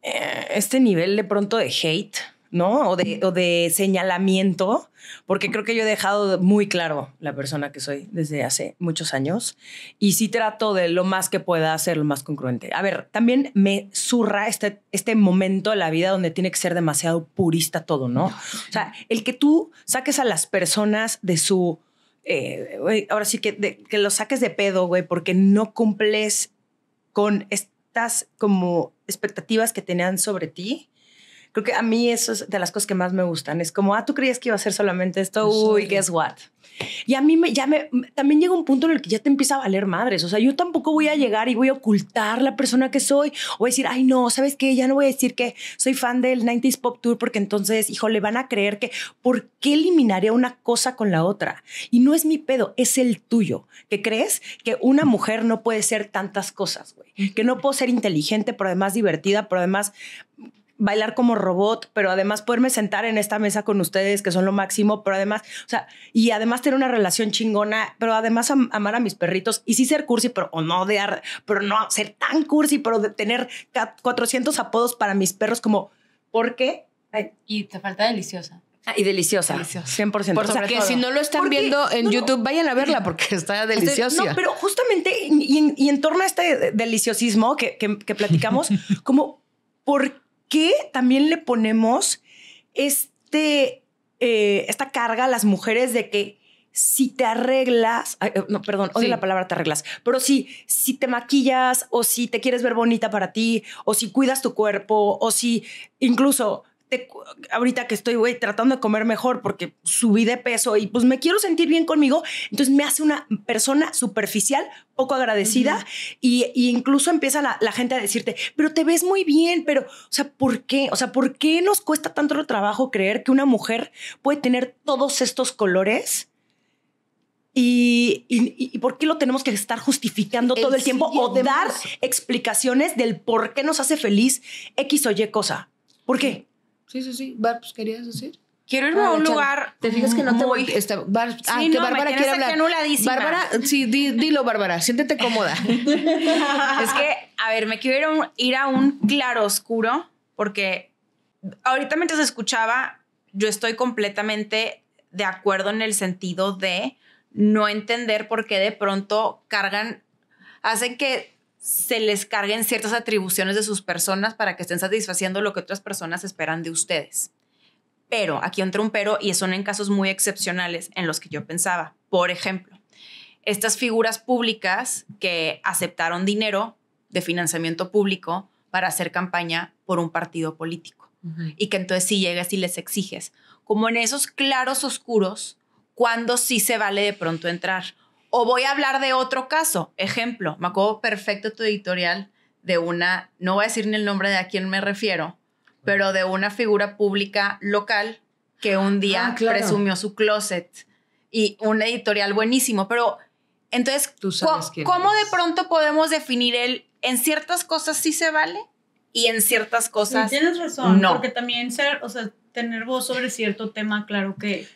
eh, este nivel de pronto de hate ¿no? O de, señalamiento, porque creo que yo he dejado muy claro la persona que soy desde hace muchos años y sí trato de lo más que pueda hacer, lo más congruente. A ver, también me surra este, este momento de la vida donde tiene que ser demasiado purista todo, ¿no? O sea, el que tú saques a las personas de su... Eh, ahora sí que, de, que lo saques de pedo, güey, porque no cumples con estas como expectativas que tenían sobre ti Creo que a mí eso es de las cosas que más me gustan. Es como, ah, tú creías que iba a ser solamente esto, uy, guess what. Y a mí me, ya me, también llega un punto en el que ya te empieza a valer madres. O sea, yo tampoco voy a llegar y voy a ocultar la persona que soy o decir, ay, no, ¿sabes qué? Ya no voy a decir que soy fan del 90s Pop Tour porque entonces, hijo, le van a creer que, ¿por qué eliminaría una cosa con la otra? Y no es mi pedo, es el tuyo, ¿Qué crees que una mujer no puede ser tantas cosas, güey. Que no puedo ser inteligente, pero además divertida, pero además bailar como robot, pero además poderme sentar en esta mesa con ustedes, que son lo máximo, pero además, o sea, y además tener una relación chingona, pero además amar a mis perritos y sí ser cursi, pero o no de pero no ser tan cursi, pero tener 400 apodos para mis perros, como, ¿por qué? Y te falta deliciosa. Ah, y deliciosa. 100%. o sea, que si no lo están viendo en YouTube, vayan a verla porque está deliciosa. No, pero justamente, y, en torno a este deliciosismo que, que platicamos, como, ¿por que también le ponemos este, eh, esta carga a las mujeres de que si te arreglas, eh, no, perdón, odio la palabra te arreglas, pero si, si te maquillas o si te quieres ver bonita para ti o si cuidas tu cuerpo o si incluso ahorita que estoy, güey, tratando de comer mejor porque subí de peso y pues me quiero sentir bien conmigo, entonces me hace una persona superficial, poco agradecida y, incluso empieza la, gente a decirte, pero te ves muy bien, pero, o sea, ¿por qué? O sea, ¿por qué nos cuesta tanto el trabajo creer que una mujer puede tener todos estos colores? Y, por qué lo tenemos que estar justificando todo el tiempo o dar explicaciones del por qué nos hace feliz X o Y cosa? ¿Por qué? Sí, sí, sí. Bar, pues, querías decir. Quiero irme ah, a un lugar. ¿Te fijas que no te voy? a este, bar, sí, ah, que Bárbara quiere hablar. Bárbara, sí, dilo, Bárbara, siéntete cómoda. es que, a ver, me quiero ir a un, ir a un claro oscuro, porque ahorita mientras escuchaba, yo estoy completamente de acuerdo en el sentido de no entender por qué de pronto cargan, hacen que se les carguen ciertas atribuciones de sus personas para que estén satisfaciendo lo que otras personas esperan de ustedes. Pero, aquí entra un pero y son en casos muy excepcionales en los que yo pensaba. Por ejemplo, estas figuras públicas que aceptaron dinero de financiamiento público para hacer campaña por un partido político. Y que entonces si llegas y les exiges, como en esos claros oscuros, cuando sí se vale de pronto entrar. O voy a hablar de otro caso. Ejemplo, me acuerdo perfecto tu editorial de una, no voy a decir ni el nombre de a quién me refiero, pero de una figura pública local que un ah, día presumió su closet y un editorial buenísimo. Pero entonces, Tú sabes ¿cómo, de pronto podemos definir el en ciertas cosas sí se vale y en ciertas cosas. tienes razón, porque también ser, o sea, tener voz sobre cierto tema, claro que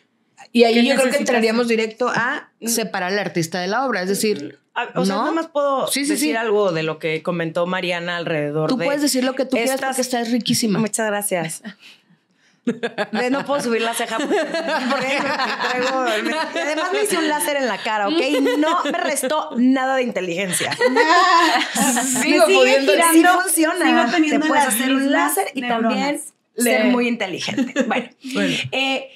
y ahí yo creo que entraríamos directo a mm. separar al artista de la obra, es decir... O sea, ¿no? nada más puedo decir algo de lo que comentó Mariana alrededor tú puedes decir lo que tú quieras porque estás riquísima. Muchas gracias. no puedo subir la ceja porque, además me hice un láser en la cara, ¿ok? Y no me restó nada de inteligencia. sigo me pudiendo girando, sí funciona. Te puedes hacer un láser y también ser muy inteligente. Bueno, bueno. Eh,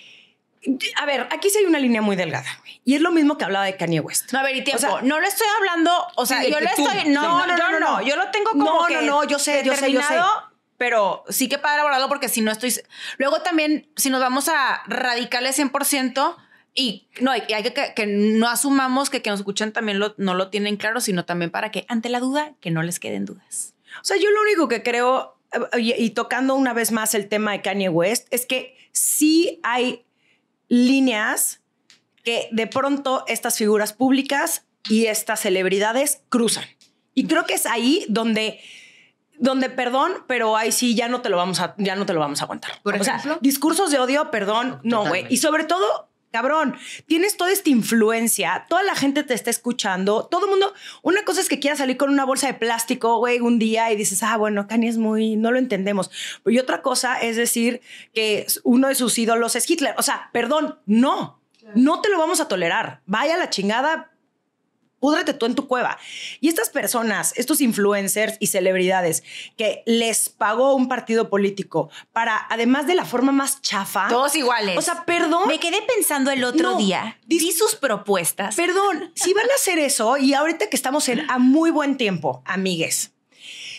a ver, aquí sí hay una línea muy delgada. Y es lo mismo que hablaba de Kanye West. No, a ver, y tiempo. no le estoy hablando, o sea, yo le estoy. No, no, no, no, Yo lo tengo como. No, que no, no, yo sé, yo sé, Pero sí que padre hablarlo, porque si no estoy. Luego también, si nos vamos a radicales 100%. Y no, hay, que, que, no asumamos que que nos escuchan también lo, no lo tienen claro, sino también para que ante la duda, que no les queden dudas. O sea, yo lo único que creo, eh, y tocando una vez más el tema de Kanye West, es que sí hay líneas que de pronto estas figuras públicas y estas celebridades cruzan. Y creo que es ahí donde donde perdón, pero ahí sí ya no te lo vamos a ya no te lo vamos a aguantar. discursos de odio, perdón, no, güey. Y sobre todo cabrón, tienes toda esta influencia, toda la gente te está escuchando, todo el mundo, una cosa es que quieras salir con una bolsa de plástico, güey, un día y dices, ah, bueno, Kanye es muy, no lo entendemos. Y otra cosa es decir que uno de sus ídolos es Hitler. O sea, perdón, no, no te lo vamos a tolerar. Vaya la chingada, púdrete tú en tu cueva. Y estas personas, estos influencers y celebridades que les pagó un partido político para, además de la forma más chafa. Todos iguales. O sea, perdón. Me quedé pensando el otro día. Di sus propuestas. Perdón, si van a hacer eso, y ahorita que estamos en a muy buen tiempo, amigues,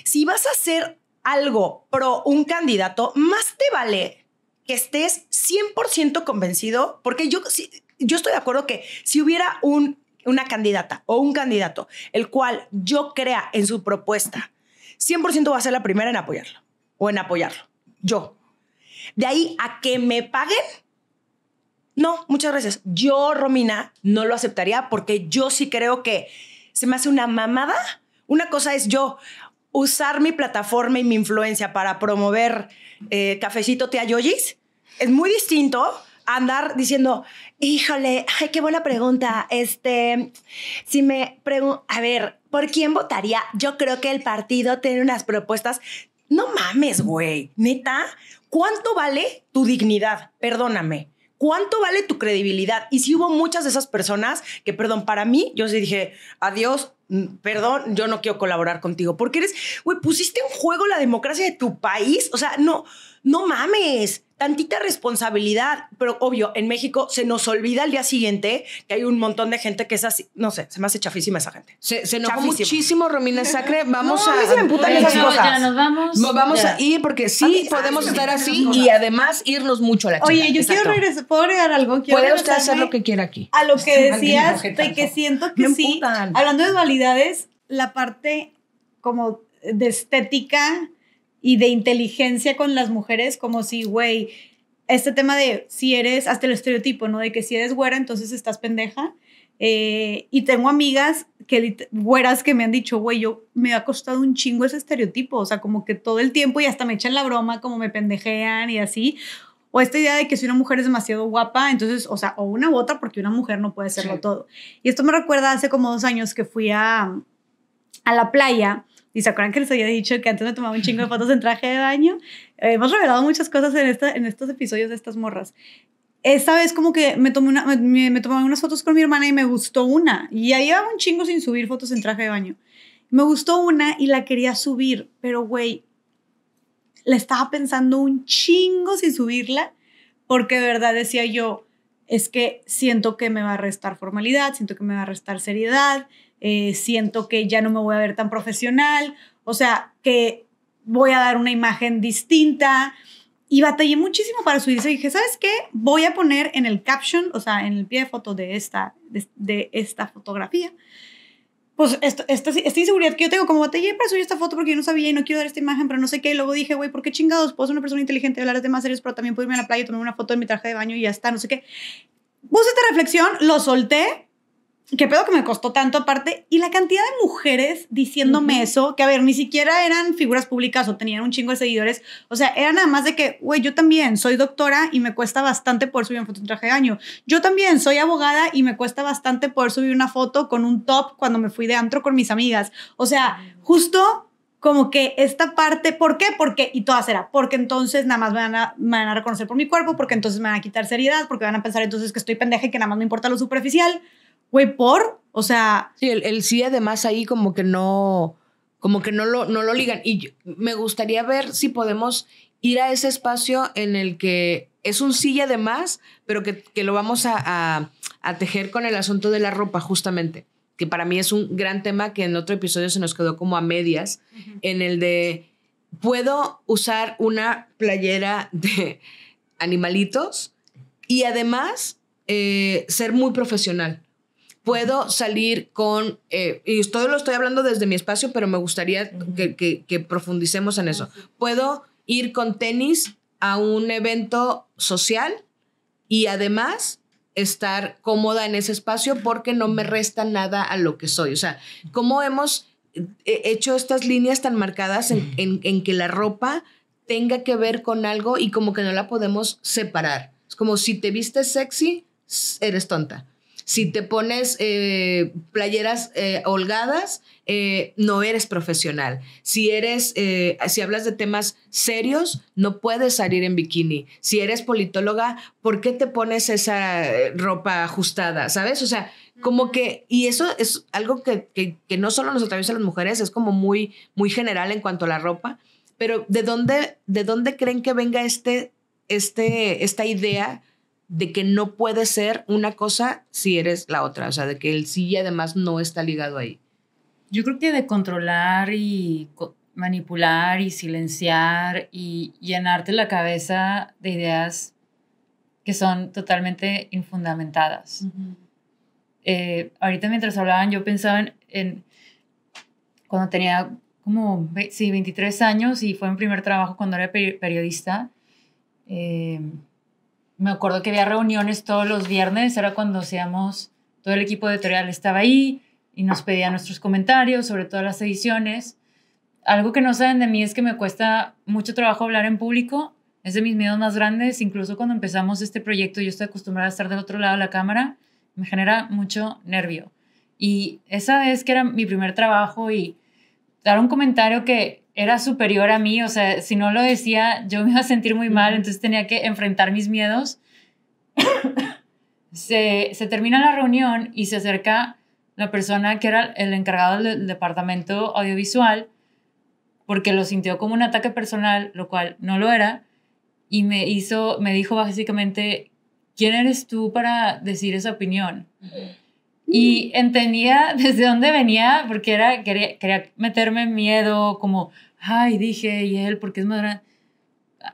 si vas a hacer algo pro un candidato, más te vale que estés 100% convencido, porque yo, yo estoy de acuerdo que si hubiera un una candidata o un candidato, el cual yo crea en su propuesta, 100% va a ser la primera en apoyarlo o en apoyarlo. Yo. De ahí a que me paguen, no, muchas gracias. Yo, Romina, no lo aceptaría porque yo sí creo que se me hace una mamada. Una cosa es yo usar mi plataforma y mi influencia para promover eh, cafecito Tía yoyis. Es muy distinto andar diciendo, Híjole, ay, qué buena pregunta. Este, si me pregunto, a ver, ¿por quién votaría? Yo creo que el partido tiene unas propuestas. No mames, güey. Neta, ¿cuánto vale tu dignidad? Perdóname. ¿Cuánto vale tu credibilidad? Y si hubo muchas de esas personas que, perdón, para mí, yo sí dije, adiós, mm, perdón, yo no quiero colaborar contigo, porque eres, güey, pusiste en juego la democracia de tu país. O sea, no, no mames, tantita responsabilidad. Pero obvio, en México se nos olvida al día siguiente que hay un montón de gente que es así. No sé, se me hace chafísima esa gente. Se, se muchísimo Romina Sacre. Vamos a. se nos vamos. vamos a ir porque sí podemos estar así y además irnos mucho a la chica. Oye, yo quiero regresar. ¿Puedo agregar algo? Quiero Puede usted hacer lo que quiera aquí. A lo que decías, de que siento que sí. Hablando de dualidades, la parte como de estética y de inteligencia con las mujeres, como si, güey, este tema de si eres, hasta el estereotipo, ¿no? De que si eres güera, entonces estás pendeja. Eh, y tengo amigas que, güeras que me han dicho, güey, yo me ha costado un chingo ese estereotipo, o sea, como que todo el tiempo y hasta me echan la broma, como me pendejean y así. O esta idea de que si una mujer es demasiado guapa, entonces, o sea, o una u otra, porque una mujer no puede serlo todo. Y esto me recuerda hace como dos años que fui a, a la playa y se acuerdan que les había dicho que antes me tomaba un chingo de fotos en traje de baño. Eh, hemos revelado muchas cosas en, esta, en estos episodios de estas morras. Esta vez como que me tomé, una, me, unas fotos con mi hermana y me gustó una. Y ahí iba un chingo sin subir fotos en traje de baño. Me gustó una y la quería subir, pero güey, la estaba pensando un chingo sin subirla, porque de verdad decía yo, es que siento que me va a restar formalidad, siento que me va a restar seriedad, eh, siento que ya no me voy a ver tan profesional, o sea, que voy a dar una imagen distinta. Y batallé muchísimo para subirse y dije, ¿sabes qué? Voy a poner en el caption, o sea, en el pie de foto de esta, de, esta fotografía, pues esto, esta, inseguridad que yo tengo, como batallé para subir esta foto porque yo no sabía y no quiero dar esta imagen, pero no sé qué. Y luego dije, güey, ¿por qué chingados? Puedo ser una persona inteligente, hablar de temas serios, pero también puedo irme a la playa y tomar una foto De mi traje de baño y ya está, no sé qué. Puse esta reflexión, lo solté qué pedo que me costó tanto aparte. Y la cantidad de mujeres diciéndome eso, que a ver, ni siquiera eran figuras públicas o tenían un chingo de seguidores. O sea, era nada más de que, güey, yo también soy doctora y me cuesta bastante poder subir una foto en traje de año Yo también soy abogada y me cuesta bastante poder subir una foto con un top cuando me fui de antro con mis amigas. O sea, justo como que esta parte, ¿por qué? Porque, y todas será, porque entonces nada más me van, a, me van a reconocer por mi cuerpo, porque entonces me van a quitar seriedad, porque van a pensar entonces que estoy pendeja y que nada más me importa lo superficial güey, ¿por? O sea... Sí, el, sí además ahí como que no, como que no lo, no lo ligan. Y me gustaría ver si podemos ir a ese espacio en el que es un sí además, pero que, lo vamos a, tejer con el asunto de la ropa justamente que para mí es un gran tema que en otro episodio se nos quedó como a medias, en el de, puedo usar una playera de animalitos y además eh, ser muy profesional puedo salir con, eh, y todo lo estoy hablando desde mi espacio, pero me gustaría que, profundicemos en eso. Puedo ir con tenis a un evento social y además estar cómoda en ese espacio porque no me resta nada a lo que soy. O sea, ¿cómo hemos eh, hecho estas líneas tan marcadas en, en que la ropa tenga que ver con algo y como que no la podemos separar? Es como si te vistes sexy, eres tonta si te pones eh, playeras eh, holgadas, eh, no eres profesional. Si eres, si hablas de temas serios, no puedes salir en bikini. Si eres politóloga, ¿por qué te pones esa ropa ajustada? ¿Sabes? O sea, como que, y eso es algo que, no solo nos atraviesa a las mujeres, es como muy, muy general en cuanto a la ropa. Pero ¿de dónde, de dónde creen que venga este, este, esta idea de que no puede ser una cosa si eres la otra, o sea, de que el sí y además no está ligado ahí. Yo creo que de controlar y manipular y silenciar y llenarte la cabeza de ideas que son totalmente infundamentadas. Eh, ahorita mientras hablaban yo pensaba en, cuando tenía como, sí, 23 años y fue mi primer trabajo cuando era periodista. Eh, me acuerdo que había reuniones todos los viernes, era cuando hacíamos, todo el equipo editorial estaba ahí y nos pedía nuestros comentarios, sobre todas las ediciones. Algo que no saben de mí es que me cuesta mucho trabajo hablar en público, es de mis miedos más grandes, incluso cuando empezamos este proyecto yo estoy acostumbrada a estar del otro lado de la cámara, me genera mucho nervio. Y esa vez que era mi primer trabajo y dar un comentario que, era superior a mí, o sea, si no lo decía, yo me iba a sentir muy mal, entonces tenía que enfrentar mis miedos. se, termina la reunión y se acerca la persona que era el encargado del departamento audiovisual, porque lo sintió como un ataque personal, lo cual no lo era, y me hizo, me dijo básicamente, ¿quién eres tú para decir esa opinión? Y mm. entendía desde dónde venía, porque era, quería, meterme miedo, como, ay, dije, y él, porque es madura?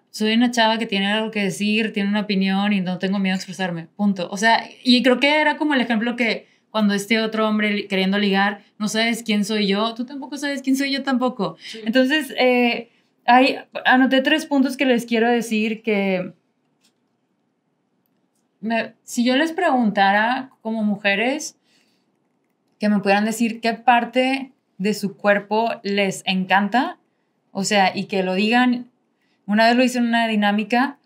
Soy una chava que tiene algo que decir, tiene una opinión y no tengo miedo a expresarme, punto. O sea, y creo que era como el ejemplo que cuando este otro hombre queriendo ligar, no sabes quién soy yo, tú tampoco sabes quién soy yo tampoco. Entonces, eh, hay, anoté tres puntos que les quiero decir que... si yo les preguntara como mujeres, que me puedan decir qué parte de su cuerpo les encanta, o sea, y que lo digan. Una vez lo hice en una dinámica,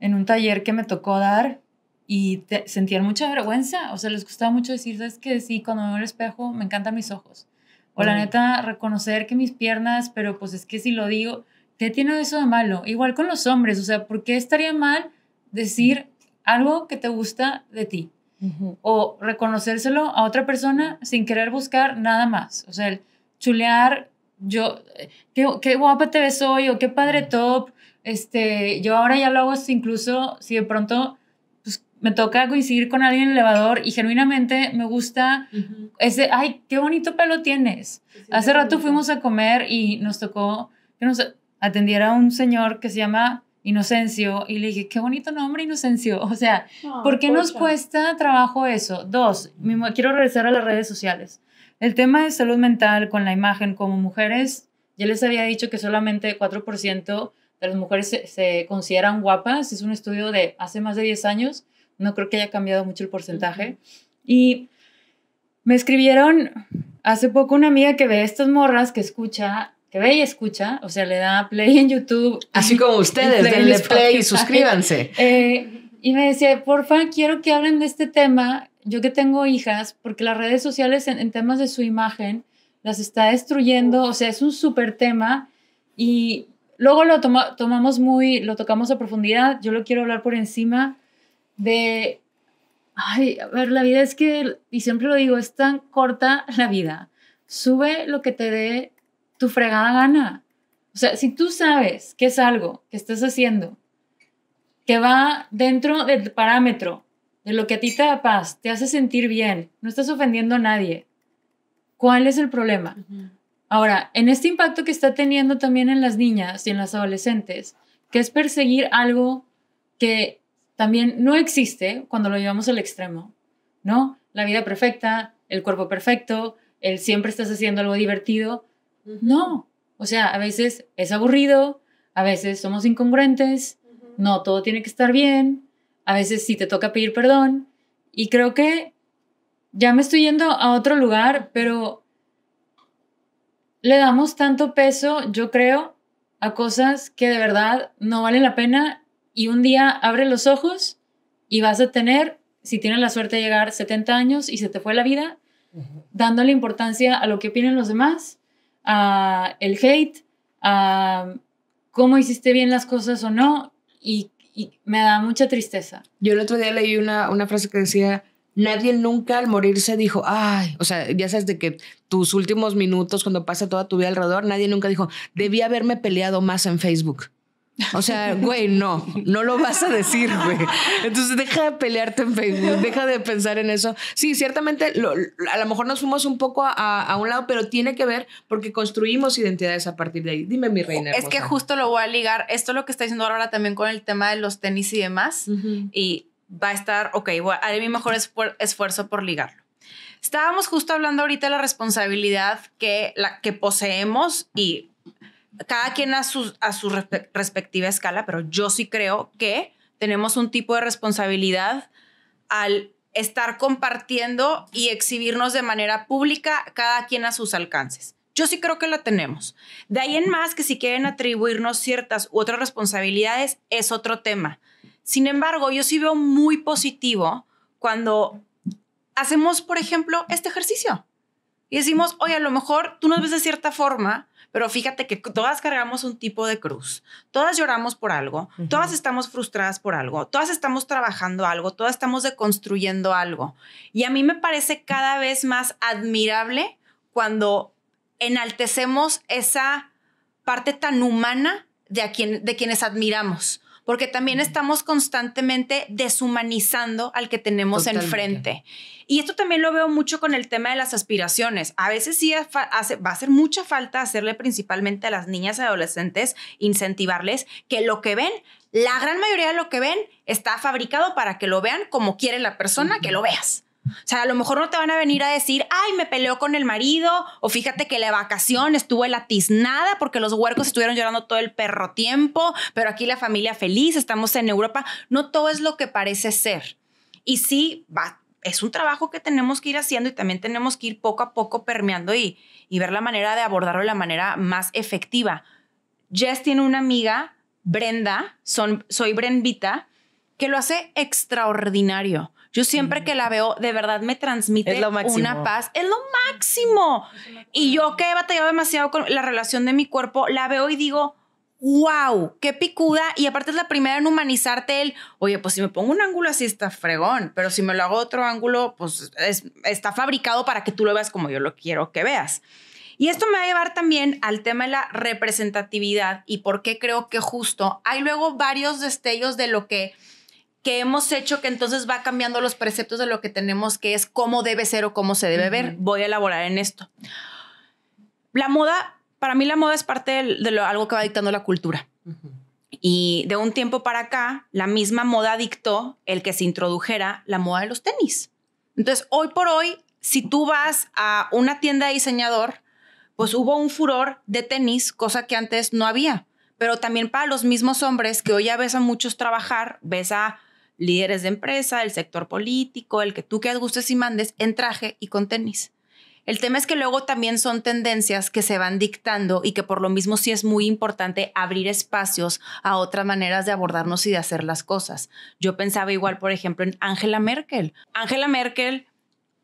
en un taller que me tocó dar, y sentían mucha vergüenza, o sea, les gustaba mucho decir, ¿sabes que Sí, cuando veo el espejo, me encantan mis ojos. O la neta, reconocer que mis piernas, pero pues es que si lo digo, ¿qué tiene eso de malo? Igual con los hombres, o sea, ¿por qué estaría mal decir algo que te gusta de ti? o reconocérselo a otra persona sin querer buscar nada más. O sea, chulear, yo, eh, qué, guapa te ves hoy o qué padre top. Este, yo ahora ya lo hago incluso si de pronto pues, me toca coincidir con alguien en el elevador y genuinamente me gusta ese, ay, qué bonito pelo tienes. Hace rato fuimos a comer y nos tocó que nos atendiera un señor que se llama Inocencio, y le dije, qué bonito nombre, Inocencio. O sea, ¿por qué nos cuesta trabajo eso? Dos, quiero regresar a las redes sociales. El tema de salud mental con la imagen como mujeres, ya les había dicho que solamente 4% de las mujeres se, se, consideran guapas. Es un estudio de hace más de 10 años. No creo que haya cambiado mucho el porcentaje. Y me escribieron hace poco una amiga que ve estas morras, que escucha que ve y escucha, o sea, le da play en YouTube. Así como ustedes, denle play y suscríbanse. Eh, y me decía, porfa, quiero que hablen de este tema, yo que tengo hijas, porque las redes sociales en, temas de su imagen las está destruyendo, o sea, es un súper tema y luego lo toma, tomamos muy, lo tocamos a profundidad, yo lo quiero hablar por encima de, ay, a ver, la vida es que, y siempre lo digo, es tan corta la vida, sube lo que te dé fregada gana. O sea, si tú sabes que es algo que estás haciendo que va dentro del parámetro de lo que a ti te da paz, te hace sentir bien, no estás ofendiendo a nadie, ¿cuál es el problema? Ahora, en este impacto que está teniendo también en las niñas y en las adolescentes, que es perseguir algo que también no existe cuando lo llevamos al extremo, ¿no? La vida perfecta, el cuerpo perfecto, el siempre estás haciendo algo divertido, no, o sea, a veces es aburrido, a veces somos incongruentes, no todo tiene que estar bien, a veces sí te toca pedir perdón y creo que ya me estoy yendo a otro lugar, pero le damos tanto peso, yo creo, a cosas que de verdad no valen la pena y un día abre los ojos y vas a tener, si tienes la suerte de llegar 70 años y se te fue la vida, dándole importancia a lo que opinen los demás a el hate, a cómo hiciste bien las cosas o no, y, me da mucha tristeza. Yo el otro día leí una, una frase que decía, nadie nunca al morirse dijo, ay, o sea, ya sabes de que tus últimos minutos, cuando pasa toda tu vida alrededor, nadie nunca dijo, debía haberme peleado más en Facebook. O sea, güey, no, no lo vas a decir, güey. Entonces deja de pelearte en Facebook, deja de pensar en eso. Sí, ciertamente a lo mejor nos fuimos un poco a, un lado, pero tiene que ver porque construimos identidades a partir de ahí. Dime, mi reina. Hermosa. Es que justo lo voy a ligar. Esto es lo que está diciendo ahora también con el tema de los tenis y demás. Y va a estar, ok, voy, haré mi mejor esfuerzo por ligarlo. Estábamos justo hablando ahorita de la responsabilidad que, la, que poseemos y cada quien a su, a su respectiva escala, pero yo sí creo que tenemos un tipo de responsabilidad al estar compartiendo y exhibirnos de manera pública cada quien a sus alcances. Yo sí creo que la tenemos. De ahí en más que si quieren atribuirnos ciertas u otras responsabilidades es otro tema. Sin embargo, yo sí veo muy positivo cuando hacemos, por ejemplo, este ejercicio y decimos, oye, a lo mejor tú nos ves de cierta forma, pero fíjate que todas cargamos un tipo de cruz, todas lloramos por algo, todas estamos frustradas por algo, todas estamos trabajando algo, todas estamos deconstruyendo algo. Y a mí me parece cada vez más admirable cuando enaltecemos esa parte tan humana de, de quienes admiramos porque también estamos constantemente deshumanizando al que tenemos enfrente. Y esto también lo veo mucho con el tema de las aspiraciones. A veces sí va a hacer mucha falta hacerle principalmente a las niñas y adolescentes, incentivarles que lo que ven, la gran mayoría de lo que ven está fabricado para que lo vean como quiere la persona que lo veas. O sea, a lo mejor no te van a venir a decir, ay, me peleó con el marido, o fíjate que la vacación estuvo la porque los huercos estuvieron llorando todo el perro tiempo, pero aquí la familia feliz, estamos en Europa. No todo es lo que parece ser. Y sí, es un trabajo que tenemos que ir haciendo y también tenemos que ir poco a poco permeando y, y ver la manera de abordarlo de la manera más efectiva. Jess tiene una amiga, Brenda, soy Brenvita que lo hace extraordinario. Yo siempre que la veo, de verdad me transmite una paz. Es lo máximo. Y yo que he batallado demasiado con la relación de mi cuerpo, la veo y digo, wow, qué picuda. Y aparte es la primera en humanizarte el, oye, pues si me pongo un ángulo así está fregón, pero si me lo hago otro ángulo, pues está fabricado para que tú lo veas como yo lo quiero que veas. Y esto me va a llevar también al tema de la representatividad y por qué creo que justo hay luego varios destellos de lo que que hemos hecho que entonces va cambiando los preceptos de lo que tenemos, que es cómo debe ser o cómo se debe ver. Voy a elaborar en esto. La moda, para mí la moda es parte de, algo que va dictando la cultura. Y de un tiempo para acá, la misma moda dictó el que se introdujera la moda de los tenis. Entonces, hoy por hoy, si tú vas a una tienda de diseñador, pues hubo un furor de tenis, cosa que antes no había. Pero también para los mismos hombres que hoy ya ves a muchos trabajar, ves a líderes de empresa, el sector político, el que tú que gustes y mandes, en traje y con tenis. El tema es que luego también son tendencias que se van dictando y que por lo mismo sí es muy importante abrir espacios a otras maneras de abordarnos y de hacer las cosas. Yo pensaba igual, por ejemplo, en Angela Merkel. Angela Merkel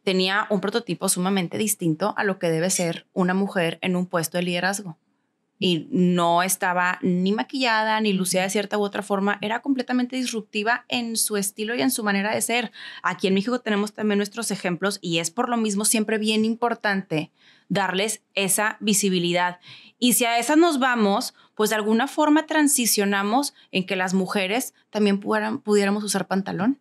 tenía un prototipo sumamente distinto a lo que debe ser una mujer en un puesto de liderazgo y no estaba ni maquillada ni lucía de cierta u otra forma, era completamente disruptiva en su estilo y en su manera de ser. Aquí en México tenemos también nuestros ejemplos y es por lo mismo siempre bien importante darles esa visibilidad. Y si a esas nos vamos, pues de alguna forma transicionamos en que las mujeres también pudieran, pudiéramos usar pantalón.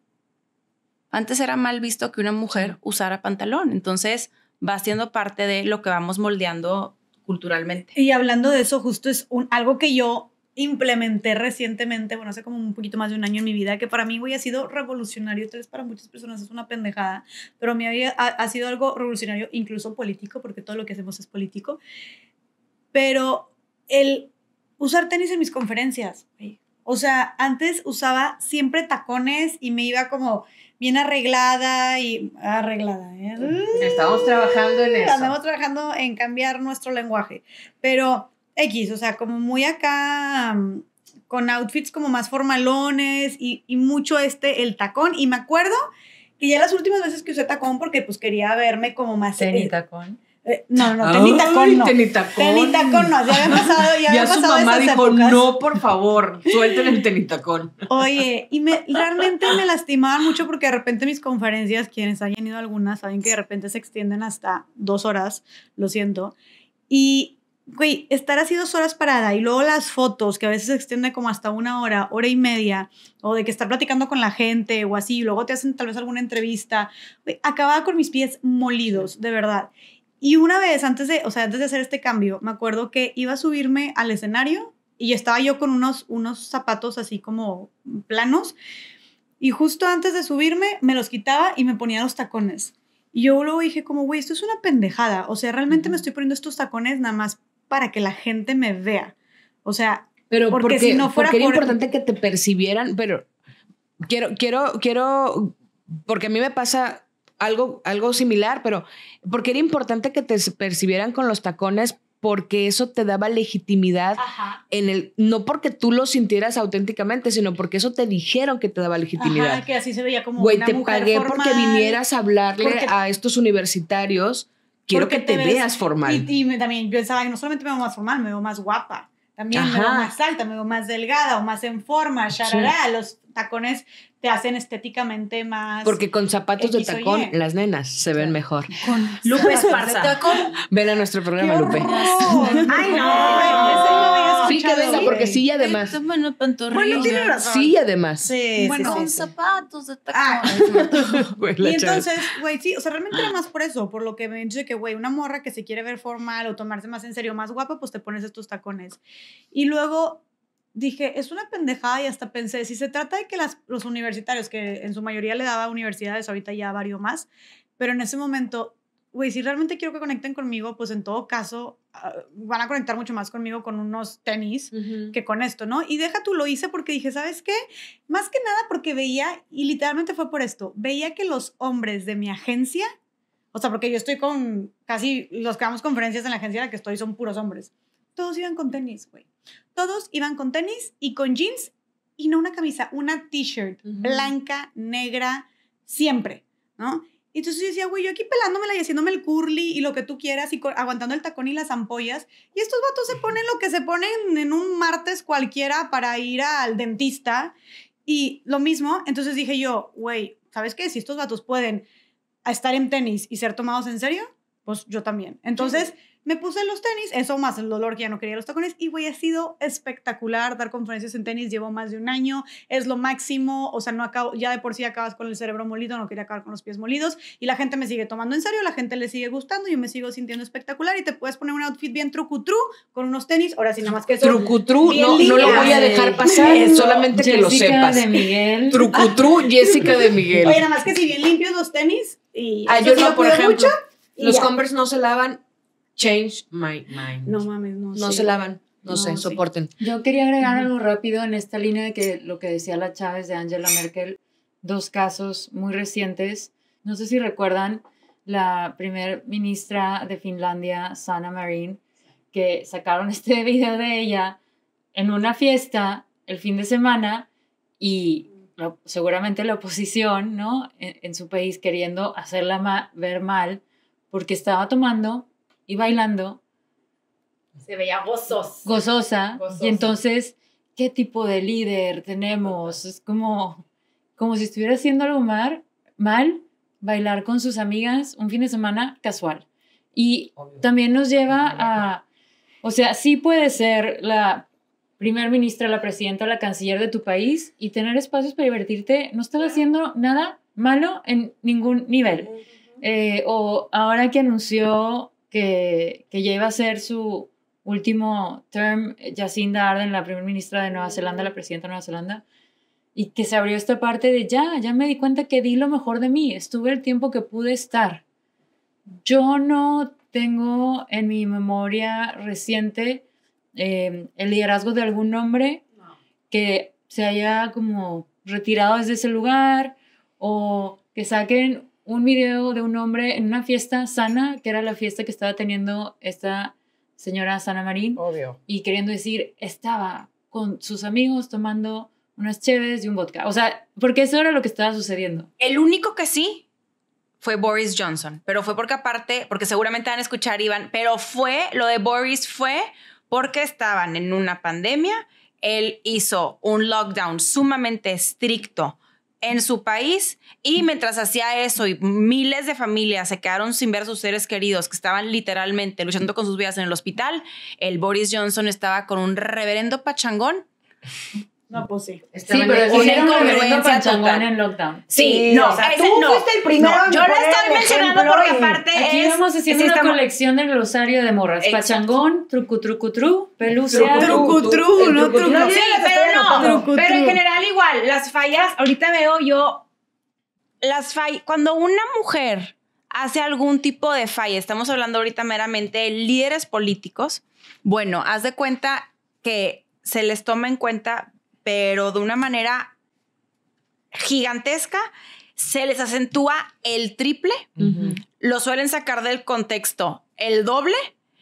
Antes era mal visto que una mujer usara pantalón, entonces va siendo parte de lo que vamos moldeando culturalmente. Y hablando de eso, justo es algo que yo implementé recientemente, bueno, hace como un poquito más de un año en mi vida, que para mí, hoy ha sido revolucionario, tal vez para muchas personas es una pendejada, pero me había, ha, sido algo revolucionario, incluso político, porque todo lo que hacemos es político, pero el usar tenis en mis conferencias, O sea, antes usaba siempre tacones y me iba como bien arreglada y arreglada. ¿eh? Estamos trabajando en eso. Estamos trabajando en cambiar nuestro lenguaje. Pero X, o sea, como muy acá mm, con outfits como más formalones y, mucho este, el tacón. Y me acuerdo que ya las últimas veces que usé tacón, porque pues quería verme como más... Eh, Teni tacón? Eh, no, no, ah. tenitacón no. Tenitacón. no, ya había pasado, ya, ya había pasado su mamá dijo, no, por favor, suelten el tenitacón. Oye, y me, realmente me lastimaba mucho porque de repente mis conferencias, quienes hayan ido algunas, saben que de repente se extienden hasta dos horas, lo siento. Y, güey, estar así dos horas parada y luego las fotos, que a veces se extiende como hasta una hora, hora y media, o de que estar platicando con la gente o así, y luego te hacen tal vez alguna entrevista. acababa con mis pies molidos, de verdad. Y una vez antes de, o sea, antes hacer este cambio, me acuerdo que iba a subirme al escenario y estaba yo con unos, unos zapatos así como planos. Y justo antes de subirme, me los quitaba y me ponía los tacones. Y yo luego dije como, güey, esto es una pendejada. O sea, realmente me estoy poniendo estos tacones nada más para que la gente me vea. O sea, pero porque, no fuera era importante que te percibieran, pero quiero, quiero, quiero, porque a mí me pasa algo, algo similar, pero porque era importante que te percibieran con los tacones porque eso te daba legitimidad en el no porque tú lo sintieras auténticamente, sino porque eso te dijeron que te daba legitimidad. Ajá, que así se veía como Güey, te pagué porque vinieras a hablarle a estos universitarios. Quiero que te, veas, formal. Y, también pensaba que no solamente me veo más formal, me veo más guapa. También me veo más alta, me veo más delgada o más en forma, charará, los tacones te hacen estéticamente más. Porque con zapatos de tacón, las nenas se ven mejor. Con Lupe Esparza. Ven a nuestro programa, Lupe. Ay, no. Sí, que venga, porque sí y además. Bueno, tiene razón. Sí además. Sí, bueno, con zapatos de tacón. y entonces, güey, sí, o sea, realmente era más por eso, por lo que me dice que, güey, una morra que se quiere ver formal o tomarse más en serio, más guapa, pues te pones estos tacones. Y luego dije, es una pendejada y hasta pensé, si se trata de que las, los universitarios, que en su mayoría le daba a universidades, ahorita ya varios más, pero en ese momento, güey, si realmente quiero que conecten conmigo, pues en todo caso ah, van a conectar mucho más conmigo con unos tenis que con esto, ¿no? Y deja tú, lo hice porque dije, ¿sabes qué? Más que nada porque veía, y literalmente fue por esto, veía que los hombres de mi agencia, o sea, porque yo estoy con casi los que damos conferencias en la agencia en la que estoy son puros hombres, todos iban con tenis, güey todos iban con tenis y con jeans y no una camisa, una t-shirt blanca, negra, siempre, ¿no? Y entonces yo decía, güey, yo aquí pelándomela y haciéndome el curly y lo que tú quieras y aguantando el tacón y las ampollas. Y estos vatos se ponen lo que se ponen en un martes cualquiera para ir al dentista. Y lo mismo, entonces dije yo, güey, ¿sabes qué? Si estos vatos pueden estar en tenis y ser tomados en serio, pues yo también. Entonces... Me puse los tenis, eso más el dolor que ya no quería los tacones y voy ha sido espectacular dar conferencias en tenis, llevo más de un año, es lo máximo, o sea, no acabo, ya de por sí acabas con el cerebro molido, no quería acabar con los pies molidos y la gente me sigue tomando en serio, la gente le sigue gustando, yo me sigo sintiendo espectacular y te puedes poner un outfit bien trucutru con unos tenis, ahora sí nada más que eso. Trucutru, no, lo voy a dejar pasar, solamente que lo sepas. De Miguel. Trucutru, Jessica de Miguel. Oye, nada más que si bien limpios los tenis y ah, yo por ejemplo, los Converse no se lavan Change my mind. No mames, no, se lavan. No, se sé, soporten. Yo quería agregar algo rápido en esta línea de que lo que decía la Chávez de Angela Merkel, dos casos muy recientes. No sé si recuerdan la primer ministra de Finlandia, Sanna Marin, que sacaron este video de ella en una fiesta el fin de semana y seguramente la oposición, ¿no? En, su país queriendo hacerla ver mal porque estaba tomando y bailando. Se veía gozosa. Gozosa. Y entonces, ¿qué tipo de líder tenemos? Es como, como si estuviera haciendo algo mal, mal, bailar con sus amigas un fin de semana casual. Y también nos lleva a, o sea, sí puede ser la primer ministra, la presidenta, la canciller de tu país y tener espacios para divertirte, no estás haciendo nada malo en ningún nivel. Eh, o ahora que anunció que, que ya iba a ser su último term, Jacinda eh, Arden, la primer ministra de Nueva Zelanda, la presidenta de Nueva Zelanda, y que se abrió esta parte de ya, ya me di cuenta que di lo mejor de mí, estuve el tiempo que pude estar. Yo no tengo en mi memoria reciente eh, el liderazgo de algún hombre que se haya como retirado desde ese lugar o que saquen un video de un hombre en una fiesta sana, que era la fiesta que estaba teniendo esta señora Sana Marín. Obvio. Y queriendo decir, estaba con sus amigos tomando unas cheves y un vodka. O sea, porque eso era lo que estaba sucediendo. El único que sí fue Boris Johnson, pero fue porque aparte, porque seguramente van a escuchar, Iván, pero fue, lo de Boris fue porque estaban en una pandemia, él hizo un lockdown sumamente estricto en su país y mientras hacía eso y miles de familias se quedaron sin ver a sus seres queridos que estaban literalmente luchando con sus vidas en el hospital, el Boris Johnson estaba con un reverendo pachangón no, pues sí. sí, pero es incongruencia pachangón en lockdown. Sí, no. O sea, tú fuiste el primero. yo lo estoy mencionando porque aparte Aquí es... haciendo una colección del glosario de morras. Pachangón, trucu, trucu, tru, pelucia. no trucu. No, sí, pero no. pero en general igual, las fallas, ahorita veo yo, las fallas, cuando una mujer hace algún tipo de falla, estamos hablando ahorita meramente de líderes políticos, bueno, haz de cuenta que se les toma en cuenta pero de una manera gigantesca, se les acentúa el triple, lo suelen sacar del contexto el doble,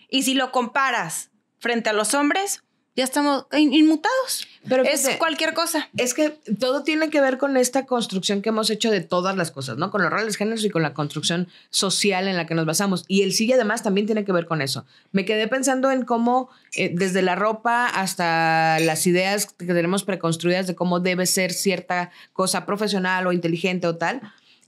y si lo comparas frente a los hombres, ya estamos inmutados. Pero es cualquier cosa. Es que todo tiene que ver con esta construcción que hemos hecho de todas las cosas, ¿no? Con los roles géneros y con la construcción social en la que nos basamos. Y el sí además también tiene que ver con eso. Me quedé pensando en cómo eh, desde la ropa hasta las ideas que tenemos preconstruidas de cómo debe ser cierta cosa profesional o inteligente o tal,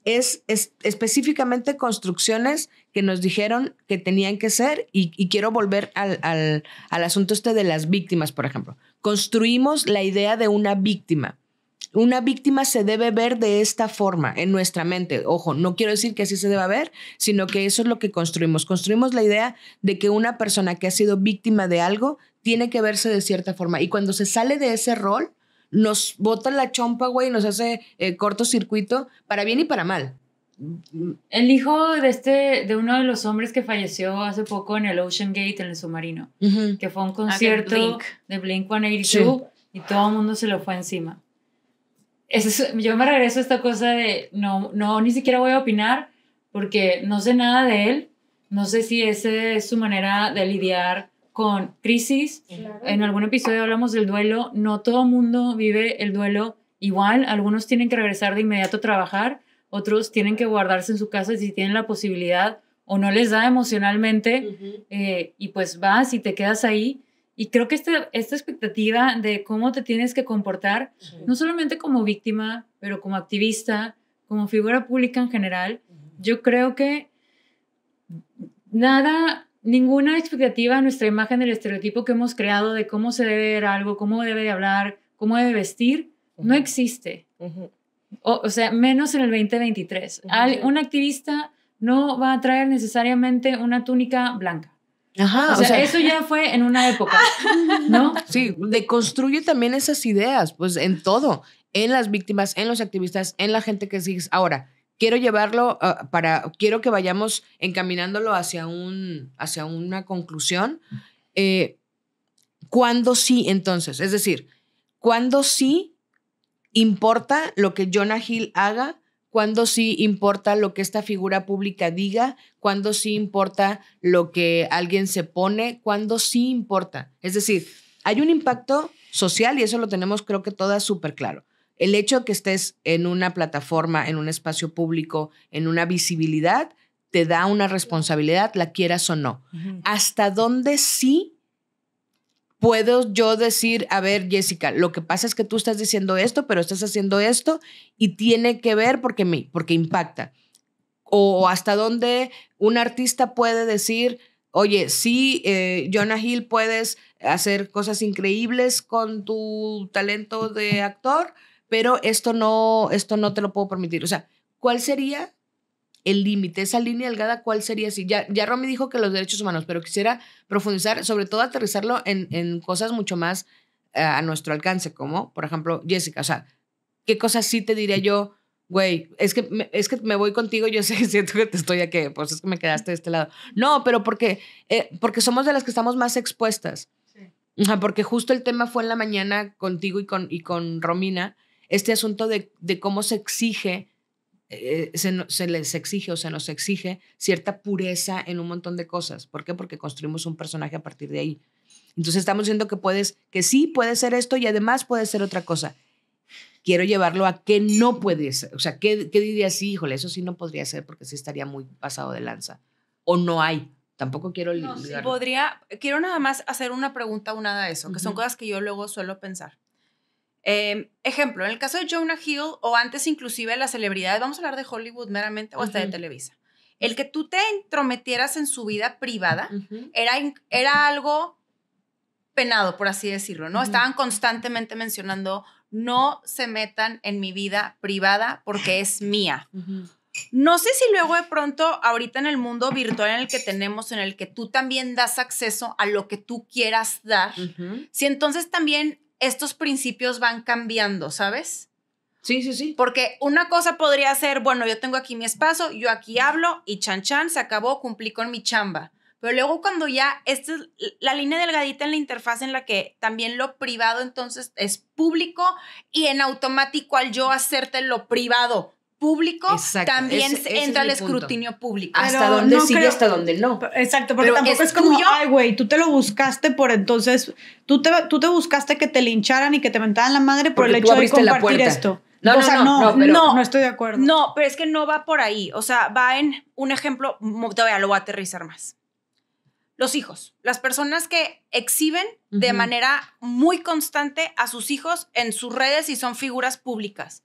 es, específicamente construcciones que nos dijeron que tenían que ser y, quiero volver al, al, asunto este de las víctimas, por ejemplo. Construimos la idea de una víctima. Una víctima se debe ver de esta forma en nuestra mente. Ojo, no quiero decir que así se deba ver, sino que eso es lo que construimos. Construimos la idea de que una persona que ha sido víctima de algo tiene que verse de cierta forma. Y cuando se sale de ese rol, nos bota la chompa, güey, nos hace eh, cortocircuito, para bien y para mal. El hijo de este, de uno de los hombres que falleció hace poco en el Ocean Gate, en el submarino, que fue un ah, concierto de Blink 182 y todo el mundo se lo fue encima. Eso yo me regreso a esta cosa de no, no, ni siquiera voy a opinar porque no sé nada de él, no sé si esa es su manera de lidiar con crisis. En algún episodio hablamos del duelo. No todo mundo vive el duelo igual. Algunos tienen que regresar de inmediato a trabajar, otros tienen que guardarse en su casa si tienen la posibilidad o no les da emocionalmente. Eh, y pues vas y te quedas ahí. Y creo que este, esta expectativa de cómo te tienes que comportar, no solamente como víctima, pero como activista, como figura pública en general, yo creo que nada ninguna expectativa nuestra imagen del estereotipo que hemos creado de cómo se debe ver algo, cómo debe de hablar, cómo debe vestir, no existe. o, sea, menos en el 2023. un activista no va a traer necesariamente una túnica blanca. o sea, eso ya fue en una época, ¿no? Sí, deconstruye también esas ideas, pues en todo, en las víctimas, en los activistas, en la gente que sigues. Ahora, quiero llevarlo ah, para, quiero que vayamos encaminándolo hacia, un, hacia una conclusión. Mm. Eh, ¿Cuándo sí entonces? Es decir, ¿cuándo sí importa lo que Jonah Hill haga? ¿Cuándo sí importa lo que esta figura pública diga? ¿Cuándo sí importa lo que alguien se pone? ¿Cuándo sí importa? Es decir, hay un impacto social y eso lo tenemos creo que todas súper claro el hecho que estés en una plataforma, en un espacio público, en una visibilidad, te da una responsabilidad, la quieras o no. ¿Hasta dónde sí puedo yo decir, a ver, Jessica, lo que pasa es que tú estás diciendo esto, pero estás haciendo esto y tiene que ver porque, me, porque impacta? ¿O hasta dónde un artista puede decir, oye, sí, eh, Jonah Hill puedes hacer cosas increíbles con tu talento de actor, pero esto no, esto no te lo puedo permitir. O sea, ¿cuál sería el límite, esa línea delgada, cuál sería si ya, ya Romy dijo que los derechos humanos, pero quisiera profundizar, sobre todo aterrizarlo en, cosas mucho más eh, a nuestro alcance, como por ejemplo Jessica, o sea, ¿qué cosas sí te diría yo? Güey, es que, me, es que me voy contigo, yo sé, siento que te estoy aquí, pues es que me quedaste de este lado. No, pero porque, eh, porque somos de las que estamos más expuestas. Porque justo el tema fue en la mañana contigo y con, y con Romina, este asunto de, cómo se exige, eh, se, les exige o se nos exige cierta pureza en un montón de cosas. ¿Por qué? Porque construimos un personaje a partir de ahí. Entonces estamos diciendo que puedes, que sí puede ser esto y además puede ser otra cosa. Quiero llevarlo a que no puede ser. O sea, ¿qué, qué diría sí, híjole, eso sí no podría ser porque sí estaría muy pasado de lanza? O no hay, tampoco quiero no, sí, podría quiero nada más hacer una pregunta unada a eso que son cosas que yo luego suelo pensar Em, ejemplo, en el caso de Jonah Hill o antes inclusive de las celebridades, vamos a hablar de Hollywood meramente o hasta de Televisa. El que tú te entrometieras en su vida privada era, era algo penado, por así decirlo, ¿no? Estaban constantemente mencionando, no se metan en mi vida privada porque es mía. No sé si luego de pronto, ahorita en el mundo virtual en el que tenemos, en el que tú también das acceso a lo que tú quieras dar, si entonces también estos principios van cambiando, ¿sabes? Sí, sí, sí. Porque una cosa podría ser, bueno, yo tengo aquí mi espacio, yo aquí hablo y chan chan, se acabó, cumplí con mi chamba. Pero luego cuando ya, esta es la línea delgadita en la interfaz en la que también lo privado entonces es público y en automático al yo hacerte lo privado, público, también entra el escrutinio público. Hasta dónde sí y hasta donde no. Exacto, porque tampoco es, como, tuyo. ay, güey, tú te lo buscaste por entonces, tú te, tú te buscaste que te lincharan y que te mentaran la madre por el hecho de compartir esto. No, no, no, no, no, pero, no, no, estoy de acuerdo. No, pero es que no va por ahí. O sea, va en un ejemplo, todavía lo voy a aterrizar más. Los hijos, las personas que exhiben de manera muy constante a sus hijos en sus redes y son figuras públicas.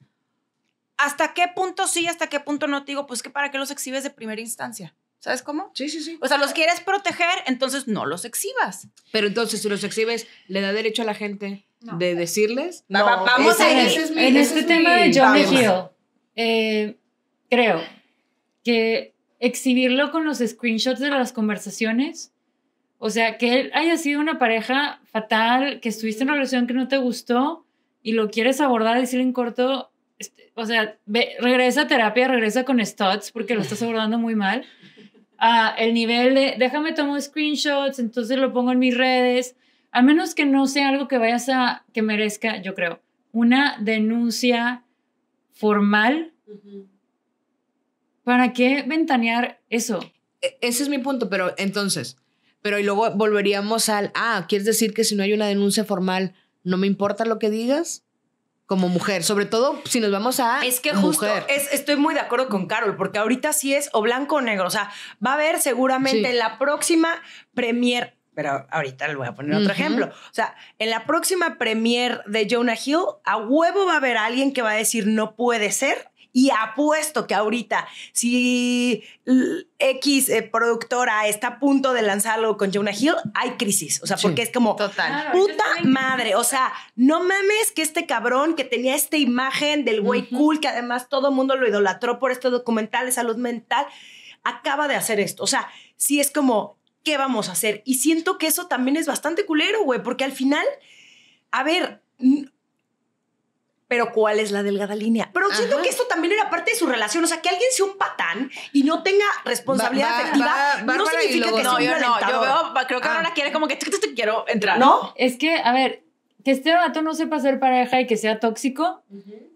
¿hasta qué punto sí, hasta qué punto no? Te digo, pues que para qué los exhibes de primera instancia. ¿Sabes cómo? Sí, sí, sí. O sea, los quieres proteger, entonces no los exhibas. Pero entonces, si los exhibes, ¿le da derecho a la gente de decirles? No, vamos a es, En este tema de John McGill, creo que exhibirlo con los screenshots de las conversaciones, o sea, que él haya sido una pareja fatal, que estuviste en una relación que no te gustó y lo quieres abordar, decir en corto, este, o sea, regresa a terapia, regresa con Stotts porque lo estás abordando muy mal. Ah, el nivel de, déjame tomo screenshots, entonces lo pongo en mis redes, A menos que no sea algo que vayas a, que merezca, yo creo, una denuncia formal. ¿Para qué ventanear eso? E, ese es mi punto, pero entonces, pero y luego volveríamos al, ah, ¿quieres decir que si no hay una denuncia formal, no me importa lo que digas? como mujer, sobre todo si nos vamos a Es que justo estoy muy de acuerdo con Carol, porque ahorita sí es o blanco o negro, o sea, va a haber seguramente en la próxima premier, pero ahorita le voy a poner otro ejemplo, o sea, en la próxima premier de Jonah Hill, a huevo va a haber alguien que va a decir no puede ser y apuesto que ahorita, si X eh, productora está a punto de lanzarlo con Jonah Hill, hay crisis. O sea, porque es como, puta madre. O sea, no mames que este cabrón que tenía esta imagen del güey cool, que además todo el mundo lo idolatró por este documental de salud mental, acaba de hacer esto. O sea, sí es como, ¿qué vamos a hacer? Y siento que eso también es bastante culero, güey, porque al final, a ver, pero cuál es la delgada línea. Pero siento que esto también era parte de su relación. O sea, que alguien sea un patán y no tenga responsabilidad afectiva no significa que no, sea un yo no, yo veo, creo que ah. quiere como que quiero entrar. No, es que, a ver, que este vato no sepa ser pareja y que sea tóxico,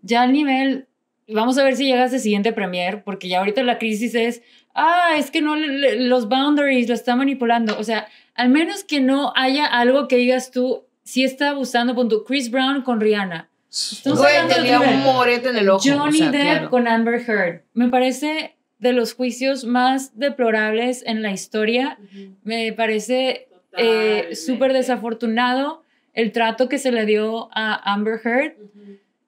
ya al nivel vamos a ver si llega ese siguiente premier, porque ya ahorita la crisis es, ah, es que no, los boundaries lo está manipulando. O sea, al menos que no haya algo que digas tú, si está abusando, con tu Chris Brown con Rihanna. Güey, Johnny Depp con Amber Heard. Me parece de los juicios más deplorables en la historia. Me parece eh, súper desafortunado el trato que se le dio a Amber Heard.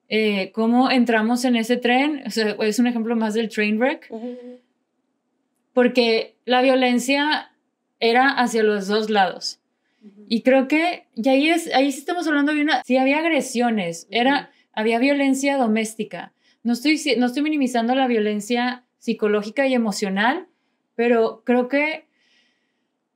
Eh, cómo entramos en ese tren, es un ejemplo más del train wreck, porque la violencia era hacia los dos lados. Y creo que, y ahí, es, ahí sí estamos hablando de una, sí había agresiones, era, había violencia doméstica. No estoy, no estoy minimizando la violencia psicológica y emocional, pero creo que,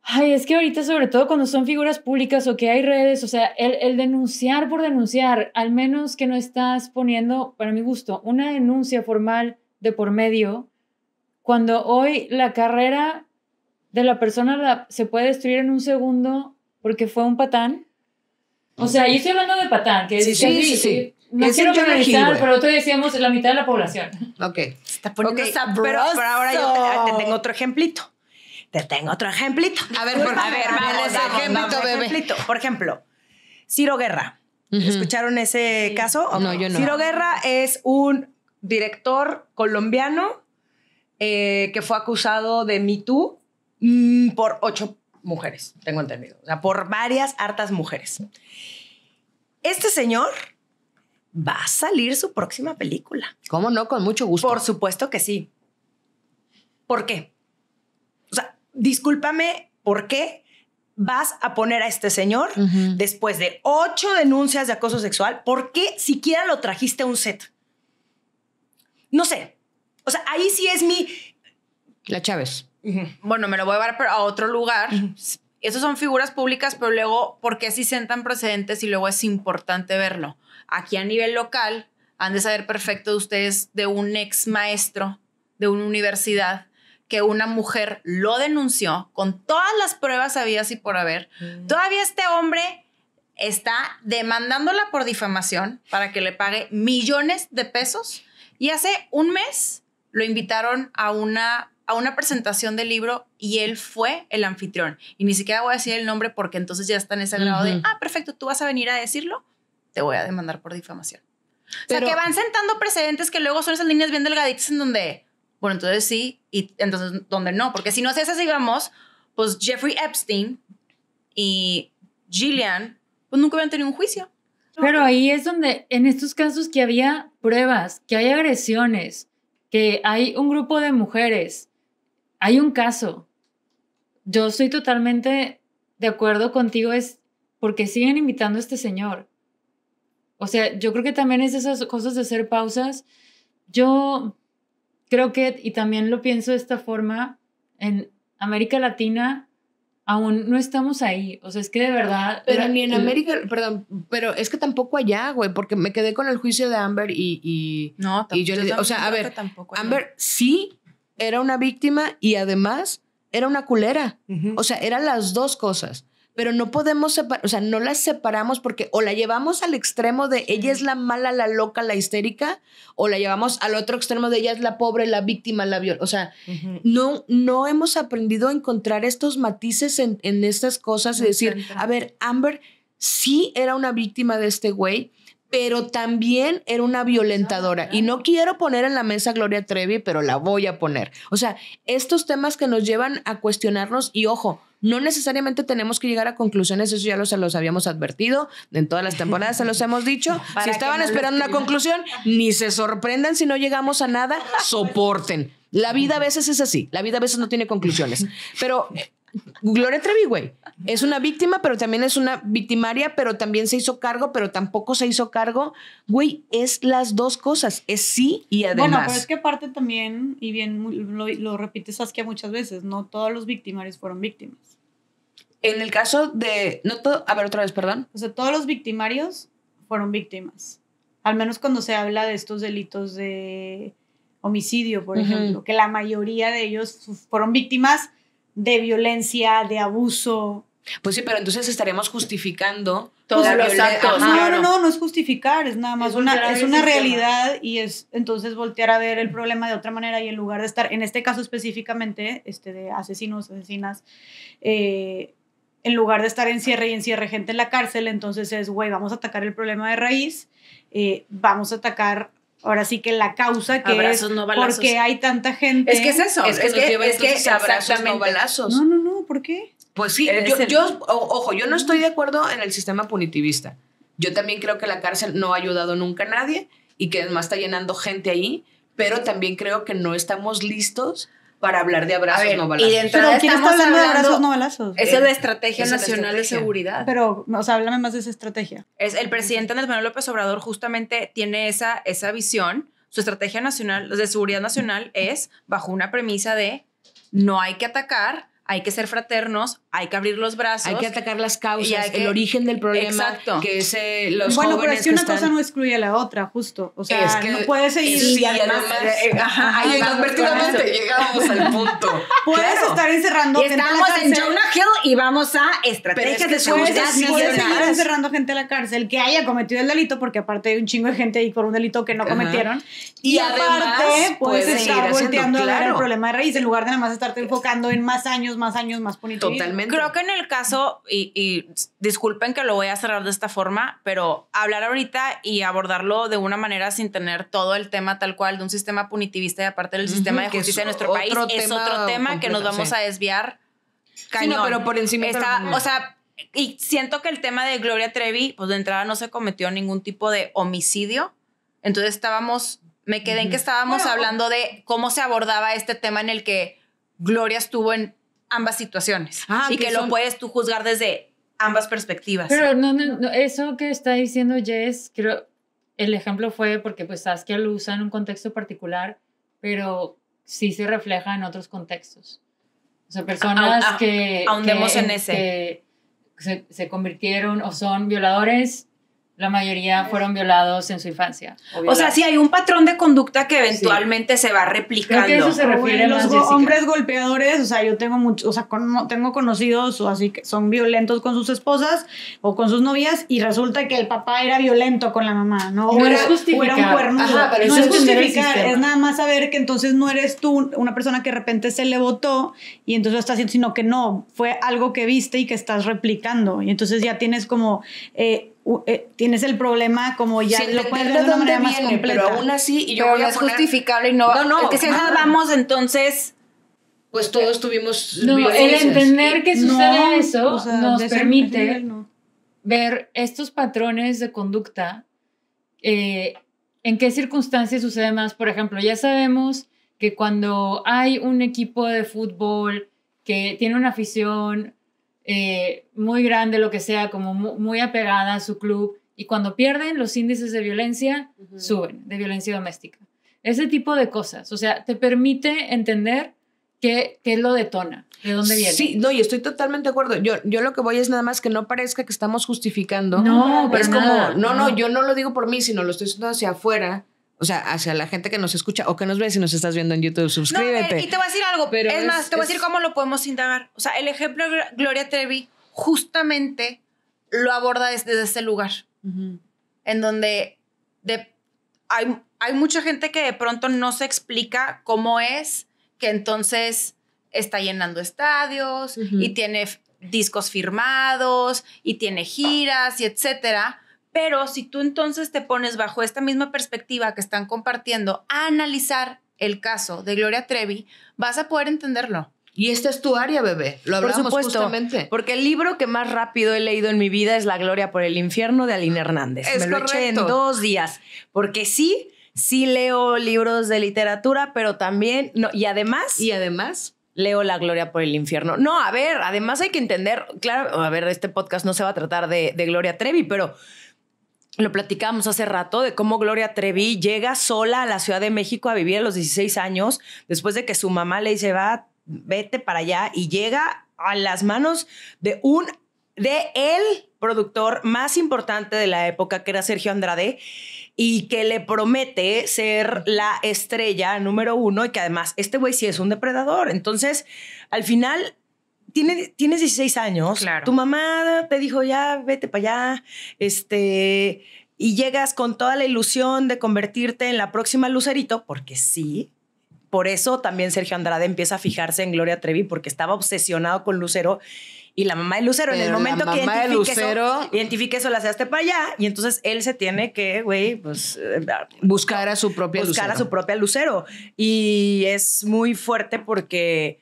ay, es que ahorita sobre todo cuando son figuras públicas o que hay redes, o sea, el, el denunciar por denunciar, al menos que no estás poniendo, para mi gusto, una denuncia formal de por medio, cuando hoy la carrera de la persona se puede destruir en un segundo porque fue un patán. O sea, yo estoy hablando de patán, que sí, es, sí, sí, No quiero generalizar, pero tú decíamos la mitad de la población. Ok. Está poniendo okay. Pero, ahora yo te, tengo otro ejemplito. Te tengo otro ejemplito. A ver, por favor. A ver, vamos, ejemplito, bebé. Ejemplito. Por ejemplo, Ciro Guerra. ¿Escucharon ese caso? No, yo no. Ciro Guerra es un director colombiano eh, que fue acusado de Me Too mm, por ocho mujeres, tengo entendido. O sea, por varias hartas mujeres. Este señor va a salir su próxima película. ¿Cómo no? Con mucho gusto. Por supuesto que sí. ¿Por qué? O sea, discúlpame, ¿por qué vas a poner a este señor después de ocho denuncias de acoso sexual? ¿Por qué siquiera lo trajiste a un set? No sé. O sea, ahí sí es mi... La Chávez bueno, me lo voy a llevar a otro lugar. Esas son figuras públicas, pero luego, ¿por qué si sentan precedentes y luego es importante verlo? Aquí a nivel local, han de saber perfecto de ustedes de un ex maestro de una universidad que una mujer lo denunció con todas las pruebas habidas y por haber. Mm. Todavía este hombre está demandándola por difamación para que le pague millones de pesos y hace un mes lo invitaron a una a una presentación del libro y él fue el anfitrión. Y ni siquiera voy a decir el nombre porque entonces ya está en ese grado de, ah, perfecto, tú vas a venir a decirlo, te voy a demandar por difamación. o sea, que van sentando precedentes que luego son esas líneas bien delgaditas en donde, bueno, entonces sí, y entonces donde no, porque si no es esas íbamos, pues Jeffrey Epstein y Gillian, pues nunca hubieran tenido un juicio. Pero ahí es donde, en estos casos que había pruebas, que hay agresiones, que hay un grupo de mujeres hay un caso. Yo estoy totalmente de acuerdo contigo, es porque siguen invitando a este señor. O sea, yo creo que también es esas cosas de hacer pausas. Yo creo que, y también lo pienso de esta forma, en América Latina aún no estamos ahí. O sea, es que de verdad. Pero ni en América, perdón, pero es que tampoco allá, güey, porque me quedé con el juicio de Amber y. no, yo, o sea, a ver, Amber sí era una víctima y además era una culera. O sea, eran las dos cosas. Pero no podemos separar, o sea, no las separamos porque o la llevamos al extremo de ella es la mala, la loca, la histérica, o la llevamos al otro extremo de ella es la pobre, la víctima, la viol, O sea, no, no hemos aprendido a encontrar estos matices en, en estas cosas y decir, a ver, Amber sí era una víctima de este güey, pero también era una violentadora. Ah, y no quiero poner en la mesa Gloria Trevi, pero la voy a poner. O sea, estos temas que nos llevan a cuestionarnos y ojo, no necesariamente tenemos que llegar a conclusiones, eso ya los, los habíamos advertido, en todas las temporadas se los hemos dicho. si estaban esperando una conclusión, ni se sorprendan si no llegamos a nada, soporten. La vida a veces es así, la vida a veces no tiene conclusiones. Pero Gloria Trevi, güey, es una víctima, pero también es una victimaria, pero también se hizo cargo, pero tampoco se hizo cargo. Güey, es las dos cosas, es sí y además. Bueno, pero es que aparte también, y bien lo, lo repite Saskia muchas veces, no todos los victimarios fueron víctimas. En el caso de, no todo, a ver otra vez, perdón. O sea, todos los victimarios fueron víctimas. Al menos cuando se habla de estos delitos de homicidio, por ejemplo, que la mayoría de ellos fueron víctimas de violencia, de abuso. Pues sí, pero entonces estaríamos justificando todos los actos. No, no, no, no es justificar, es nada más es una, realidad y es entonces voltear a ver el problema de otra manera y en lugar de estar, en este caso específicamente, este de asesinos, asesinas, eh, en lugar de estar en cierre y en cierre gente en la cárcel, entonces es, güey, vamos a atacar el problema de raíz, eh, vamos a atacar ahora sí que la causa que es porque hay tanta gente. Es que es eso, es que, es que, lleva abrazos, no balazos. No, no, no, ¿por qué? Pues sí, yo, ojo, yo no estoy de acuerdo en el sistema punitivista. Yo también creo que la cárcel no ha ayudado nunca a nadie y que además está llenando gente ahí, pero también creo que no estamos listos para hablar de abrazos no balazos. ¿quién está hablando, de abrazos no balazos? Esa es la Estrategia Nacional de Seguridad. Pero, o sea, háblame más de esa estrategia. Es, el presidente Andrés Manuel López Obrador justamente tiene esa, esa visión. Su estrategia nacional, de seguridad nacional, es bajo una premisa de no hay que atacar, hay que ser fraternos, hay que abrir los brazos. Hay que atacar las causas, el origen del problema. Exacto. Que es eh, los Bueno, pero es una cosa no excluye a la otra, justo. O sea, es que, no puedes seguir. Sí, y además, eh, eh, eh, ajá, ahí inadvertidamente llegamos al punto. Puedes estar encerrando gente Estamos a la cárcel. en Jonah Hill y vamos a estrategias de seguridad puedes, seguir encerrando gente a la cárcel que haya cometido el delito, porque aparte hay un chingo de gente ahí por un delito que no cometieron. Y, aparte, puedes, estar volteando a ver el problema de raíz en lugar de nada más estarte enfocando en más años más, años más punitivismo. Totalmente. Creo que en el caso, y, disculpen que lo voy a cerrar de esta forma, pero hablar ahorita y abordarlo de una manera sin tener todo el tema tal cual de un sistema punitivista y aparte del sistema de justicia de nuestro país, es otro tema que nos vamos a desviar. Cañón. Sí, no, pero por encima. Está, O sea, y siento que el tema de Gloria Trevi, pues de entrada no se cometió ningún tipo de homicidio. Entonces estábamos, me quedé en que estábamos hablando de cómo se abordaba este tema en el que Gloria estuvo en ambas situaciones ah, y que, lo puedes tú juzgar desde ambas perspectivas. Pero no, no, eso que está diciendo Jess, creo, el ejemplo fue porque pues Saskia lo usa en un contexto particular, pero sí se refleja en otros contextos. O sea, personas que... en ese. Que se, se convirtieron o son violadores la mayoría fueron violados en su infancia. O, sea, sí hay un patrón de conducta que eventualmente se va replicando. replicar. eso se refiere a los hombres golpeadores, o sea, yo tengo muchos, o sea, tengo conocidos o así que son violentos con sus esposas o con sus novias y resulta que el papá era violento con la mamá, ¿no? O, era, o era, un cuerno. no es justificar, es nada más saber que entonces no eres tú una persona que de repente se le votó y entonces estás haciendo, sino que no, fue algo que viste y que estás replicando y entonces ya tienes como eh, eh, tienes el problema como ya lo puedes de una manera más completa. Pero aún así, y yo voy a es y no... No, no, que si no vamos entonces... Pues todos tuvimos no, El entender que sucede eso nos permite ver estos patrones de conducta, eh, en qué circunstancias sucede más. Por ejemplo, ya sabemos que cuando hay un equipo de fútbol que tiene una afición eh, muy grande, lo que sea, como muy apegada a su club. Y cuando pierden, los índices de violencia suben, de violencia doméstica. Ese tipo de cosas. O sea, te permite entender qué, qué lo detona, de dónde viene. Sí, no, y estoy totalmente de acuerdo. Yo, yo lo que voy es nada más que no parezca que estamos justificando. No, es como, no, no, yo no lo digo por mí, sino lo estoy haciendo hacia afuera o sea, hacia la gente que nos escucha o que nos ve si nos estás viendo en YouTube, suscríbete. y te voy a decir algo, pero es, más, te voy a decir cómo lo podemos indagar. O sea, el ejemplo de Gloria Trevi justamente lo aborda desde, ese lugar, en donde hay, mucha gente que de pronto no se explica cómo es que entonces está llenando estadios y tiene discos firmados y tiene giras y etcétera pero si tú entonces te pones bajo esta misma perspectiva que están compartiendo a analizar el caso de Gloria Trevi, vas a poder entenderlo. Y esta es tu área, bebé. Lo hablamos justamente. Porque el libro que más rápido he leído en mi vida es La Gloria por el Infierno de Aline Hernández. Me lo eché en dos días. Porque sí, sí leo libros de literatura, pero también. y además. Y además leo La Gloria por el Infierno. No, a ver, además hay que entender, claro, a ver, este podcast no se va a tratar de Gloria Trevi, pero lo platicamos hace rato de cómo Gloria Trevi llega sola a la Ciudad de México a vivir a los 16 años, después de que su mamá le dice, va, vete para allá, y llega a las manos de un, de el productor más importante de la época, que era Sergio Andrade, y que le promete ser la estrella número uno, y que además este güey sí es un depredador. Entonces, al final, tiene, tienes 16 años, tu mamá te dijo ya, vete para allá, este, y llegas con toda la ilusión de convertirte en la próxima Lucerito, porque sí. Por eso también Sergio Andrade empieza a fijarse en Gloria Trevi, porque estaba obsesionado con Lucero y la mamá de Lucero. en el momento que identifica Lucero, eso, identifique eso, la hace para allá. Y entonces él se tiene que, güey, pues. Eh, buscar a su propia Buscar a su propia Lucero. Y es muy fuerte porque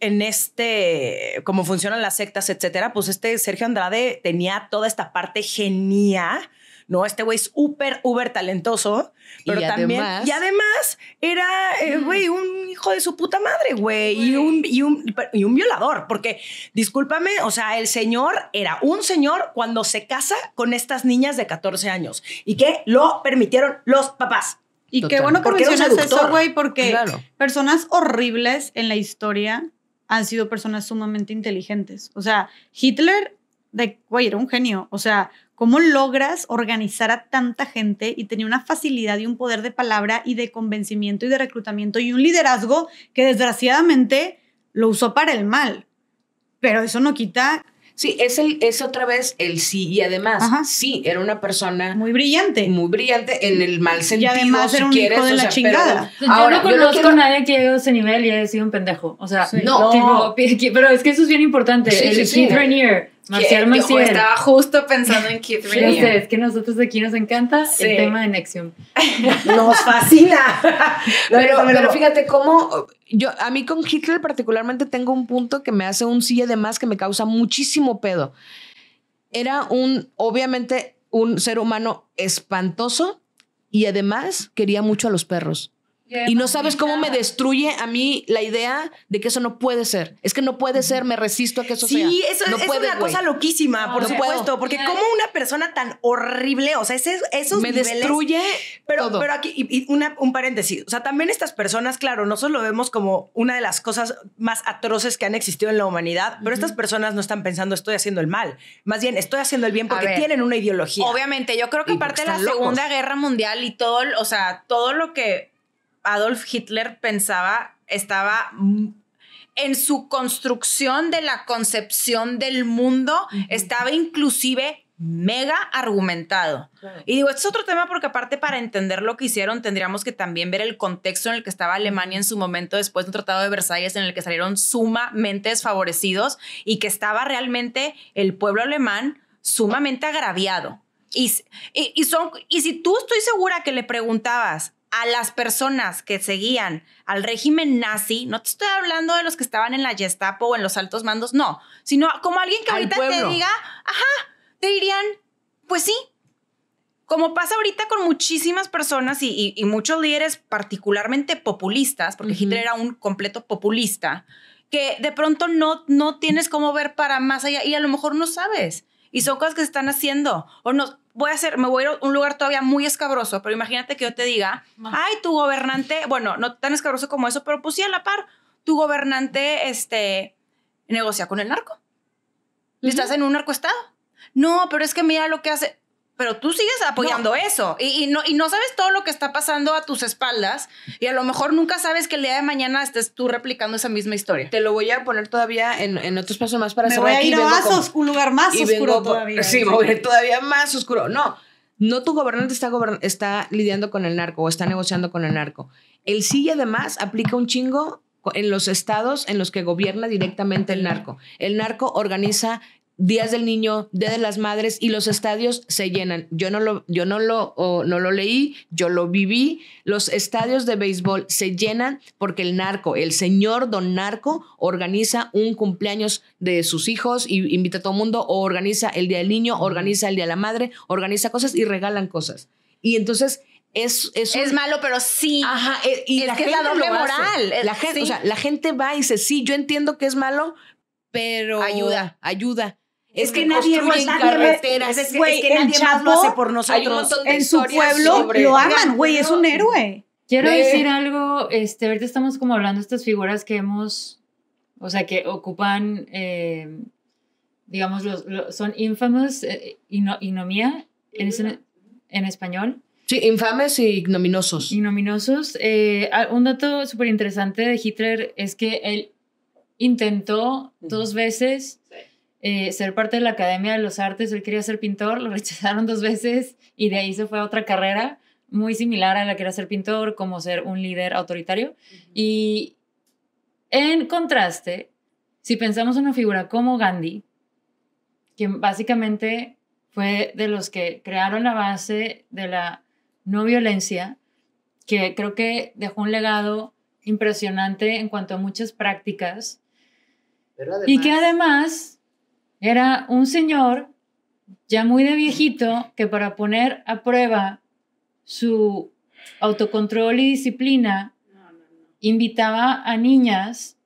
en este, cómo funcionan las sectas, etcétera, pues este Sergio Andrade tenía toda esta parte genia, ¿no? Este güey es súper, uber talentoso, pero también. y además era, eh, güey, un hijo de su puta madre, güey, y un, y, un, violador, porque, discúlpame, o sea, el señor era un señor cuando se casa con estas niñas de 14 años y que lo permitieron los papás. Y qué bueno que mencionas eso, güey, porque personas horribles en la historia han sido personas sumamente inteligentes. O sea, Hitler, de, güey, era un genio. O sea, ¿cómo logras organizar a tanta gente y tenía una facilidad y un poder de palabra y de convencimiento y de reclutamiento y un liderazgo que desgraciadamente lo usó para el mal? Pero eso no quita Sí, es, el, es otra vez el sí y además, sí, era una persona muy brillante. Muy brillante en el mal sentido. si quieres, o sea, Pero, ahora, yo no conozco a nadie que llegado a ese nivel y haya sido un pendejo. O sea, no. pero es que eso es bien importante. el sí, Marcial estaba justo pensando en Keith es que nosotros aquí nos encanta el tema de Nexium. Nos fascina. pero, fíjate cómo yo a mí con Hitler particularmente tengo un punto que me hace un sí de más que me causa muchísimo pedo. Era un obviamente un ser humano espantoso y además quería mucho a los perros. Y no sabes cómo me destruye a mí la idea de que eso no puede ser. Es que no puede ser, me resisto a que eso sea. Sí, eso es, una cosa loquísima, por supuesto. Porque como una persona tan horrible, o sea, ese, esos me destruye pero, Pero aquí, y, un paréntesis. O sea, también estas personas, claro, nosotros lo vemos como una de las cosas más atroces que han existido en la humanidad, pero estas personas no están pensando estoy haciendo el mal. Más bien, estoy haciendo el bien porque tienen una ideología. Obviamente, yo creo que parte de la Segunda Guerra Mundial y todo, o sea, todo lo que Adolf Hitler pensaba, estaba en su construcción de la concepción del mundo, estaba inclusive mega argumentado. Y digo, este es otro tema porque aparte para entender lo que hicieron tendríamos que también ver el contexto en el que estaba Alemania en su momento después del Tratado de Versalles en el que salieron sumamente desfavorecidos y que estaba realmente el pueblo alemán sumamente agraviado. Y, y, y si tú estoy segura que le preguntabas a las personas que seguían al régimen nazi, no te estoy hablando de los que estaban en la Gestapo o en los altos mandos, no, sino como alguien que ahorita te diga, ajá, te dirían, pues sí. Como pasa ahorita con muchísimas personas y, muchos líderes particularmente populistas, porque Hitler era un completo populista, que de pronto no, no tienes cómo ver para más allá y a lo mejor no sabes. Y son cosas que se están haciendo. O no, voy a hacer, me voy a ir a un lugar todavía muy escabroso, pero imagínate que yo te diga, ay, tu gobernante, bueno, no tan escabroso como eso, pero pues sí a la par, tu gobernante, este, negocia con el narco. Estás en un estado No, pero es que mira lo que hace pero tú sigues apoyando eso y, no, y no sabes todo lo que está pasando a tus espaldas y a lo mejor nunca sabes que el día de mañana estés tú replicando esa misma historia. Te lo voy a poner todavía en, en otro espacio más para Me voy a ir a un lugar más oscuro todavía. Sí, voy a todavía más oscuro. No, no tu gobernante está, está lidiando con el narco o está negociando con el narco. El sí además aplica un chingo en los estados en los que gobierna directamente el narco. El narco organiza días del niño, día de las madres y los estadios se llenan. Yo no lo, yo no lo, no lo leí, yo lo viví. Los estadios de béisbol se llenan porque el narco, el señor don narco, organiza un cumpleaños de sus hijos y invita a todo el mundo, o organiza el día del niño, organiza el día de la madre, organiza cosas y regalan cosas. Y entonces es, es, malo, pero sí. Ajá, eh, y la gente la moral. Eh, la gente, o sea, la gente va y dice, sí, yo entiendo que es malo, pero. Ayuda. Ayuda. Es eh, que nadie más, carreteras, es, que, nadie más lo hace por nosotros. En su pueblo lo aman, güey, es un héroe. Quiero decir algo, este, ahorita estamos como hablando de estas figuras que hemos, o sea, que ocupan, eh, digamos, los, son infames, eh, y no en, español. Sí, infames y ignominosos. Ignominosos. un dato súper interesante de Hitler es que él intentó dos veces eh, ser parte de la Academia de los Artes, él quería ser pintor, lo rechazaron dos veces y de ahí se fue a otra carrera muy similar a la que era ser pintor, como ser un líder autoritario. Y en contraste, si pensamos en una figura como Gandhi, quien básicamente fue de los que crearon la base de la no violencia, que creo que dejó un legado impresionante en cuanto a muchas prácticas. y que además era un señor ya muy de viejito que para poner a prueba su autocontrol y disciplina invitaba a niñas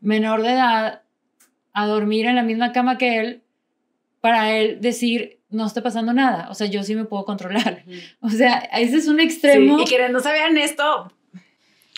menor de edad a dormir en la misma cama que él para él decir no está pasando nada, o sea, yo sí me puedo controlar. O sea, ese es un extremo. Sí, y no sabían esto,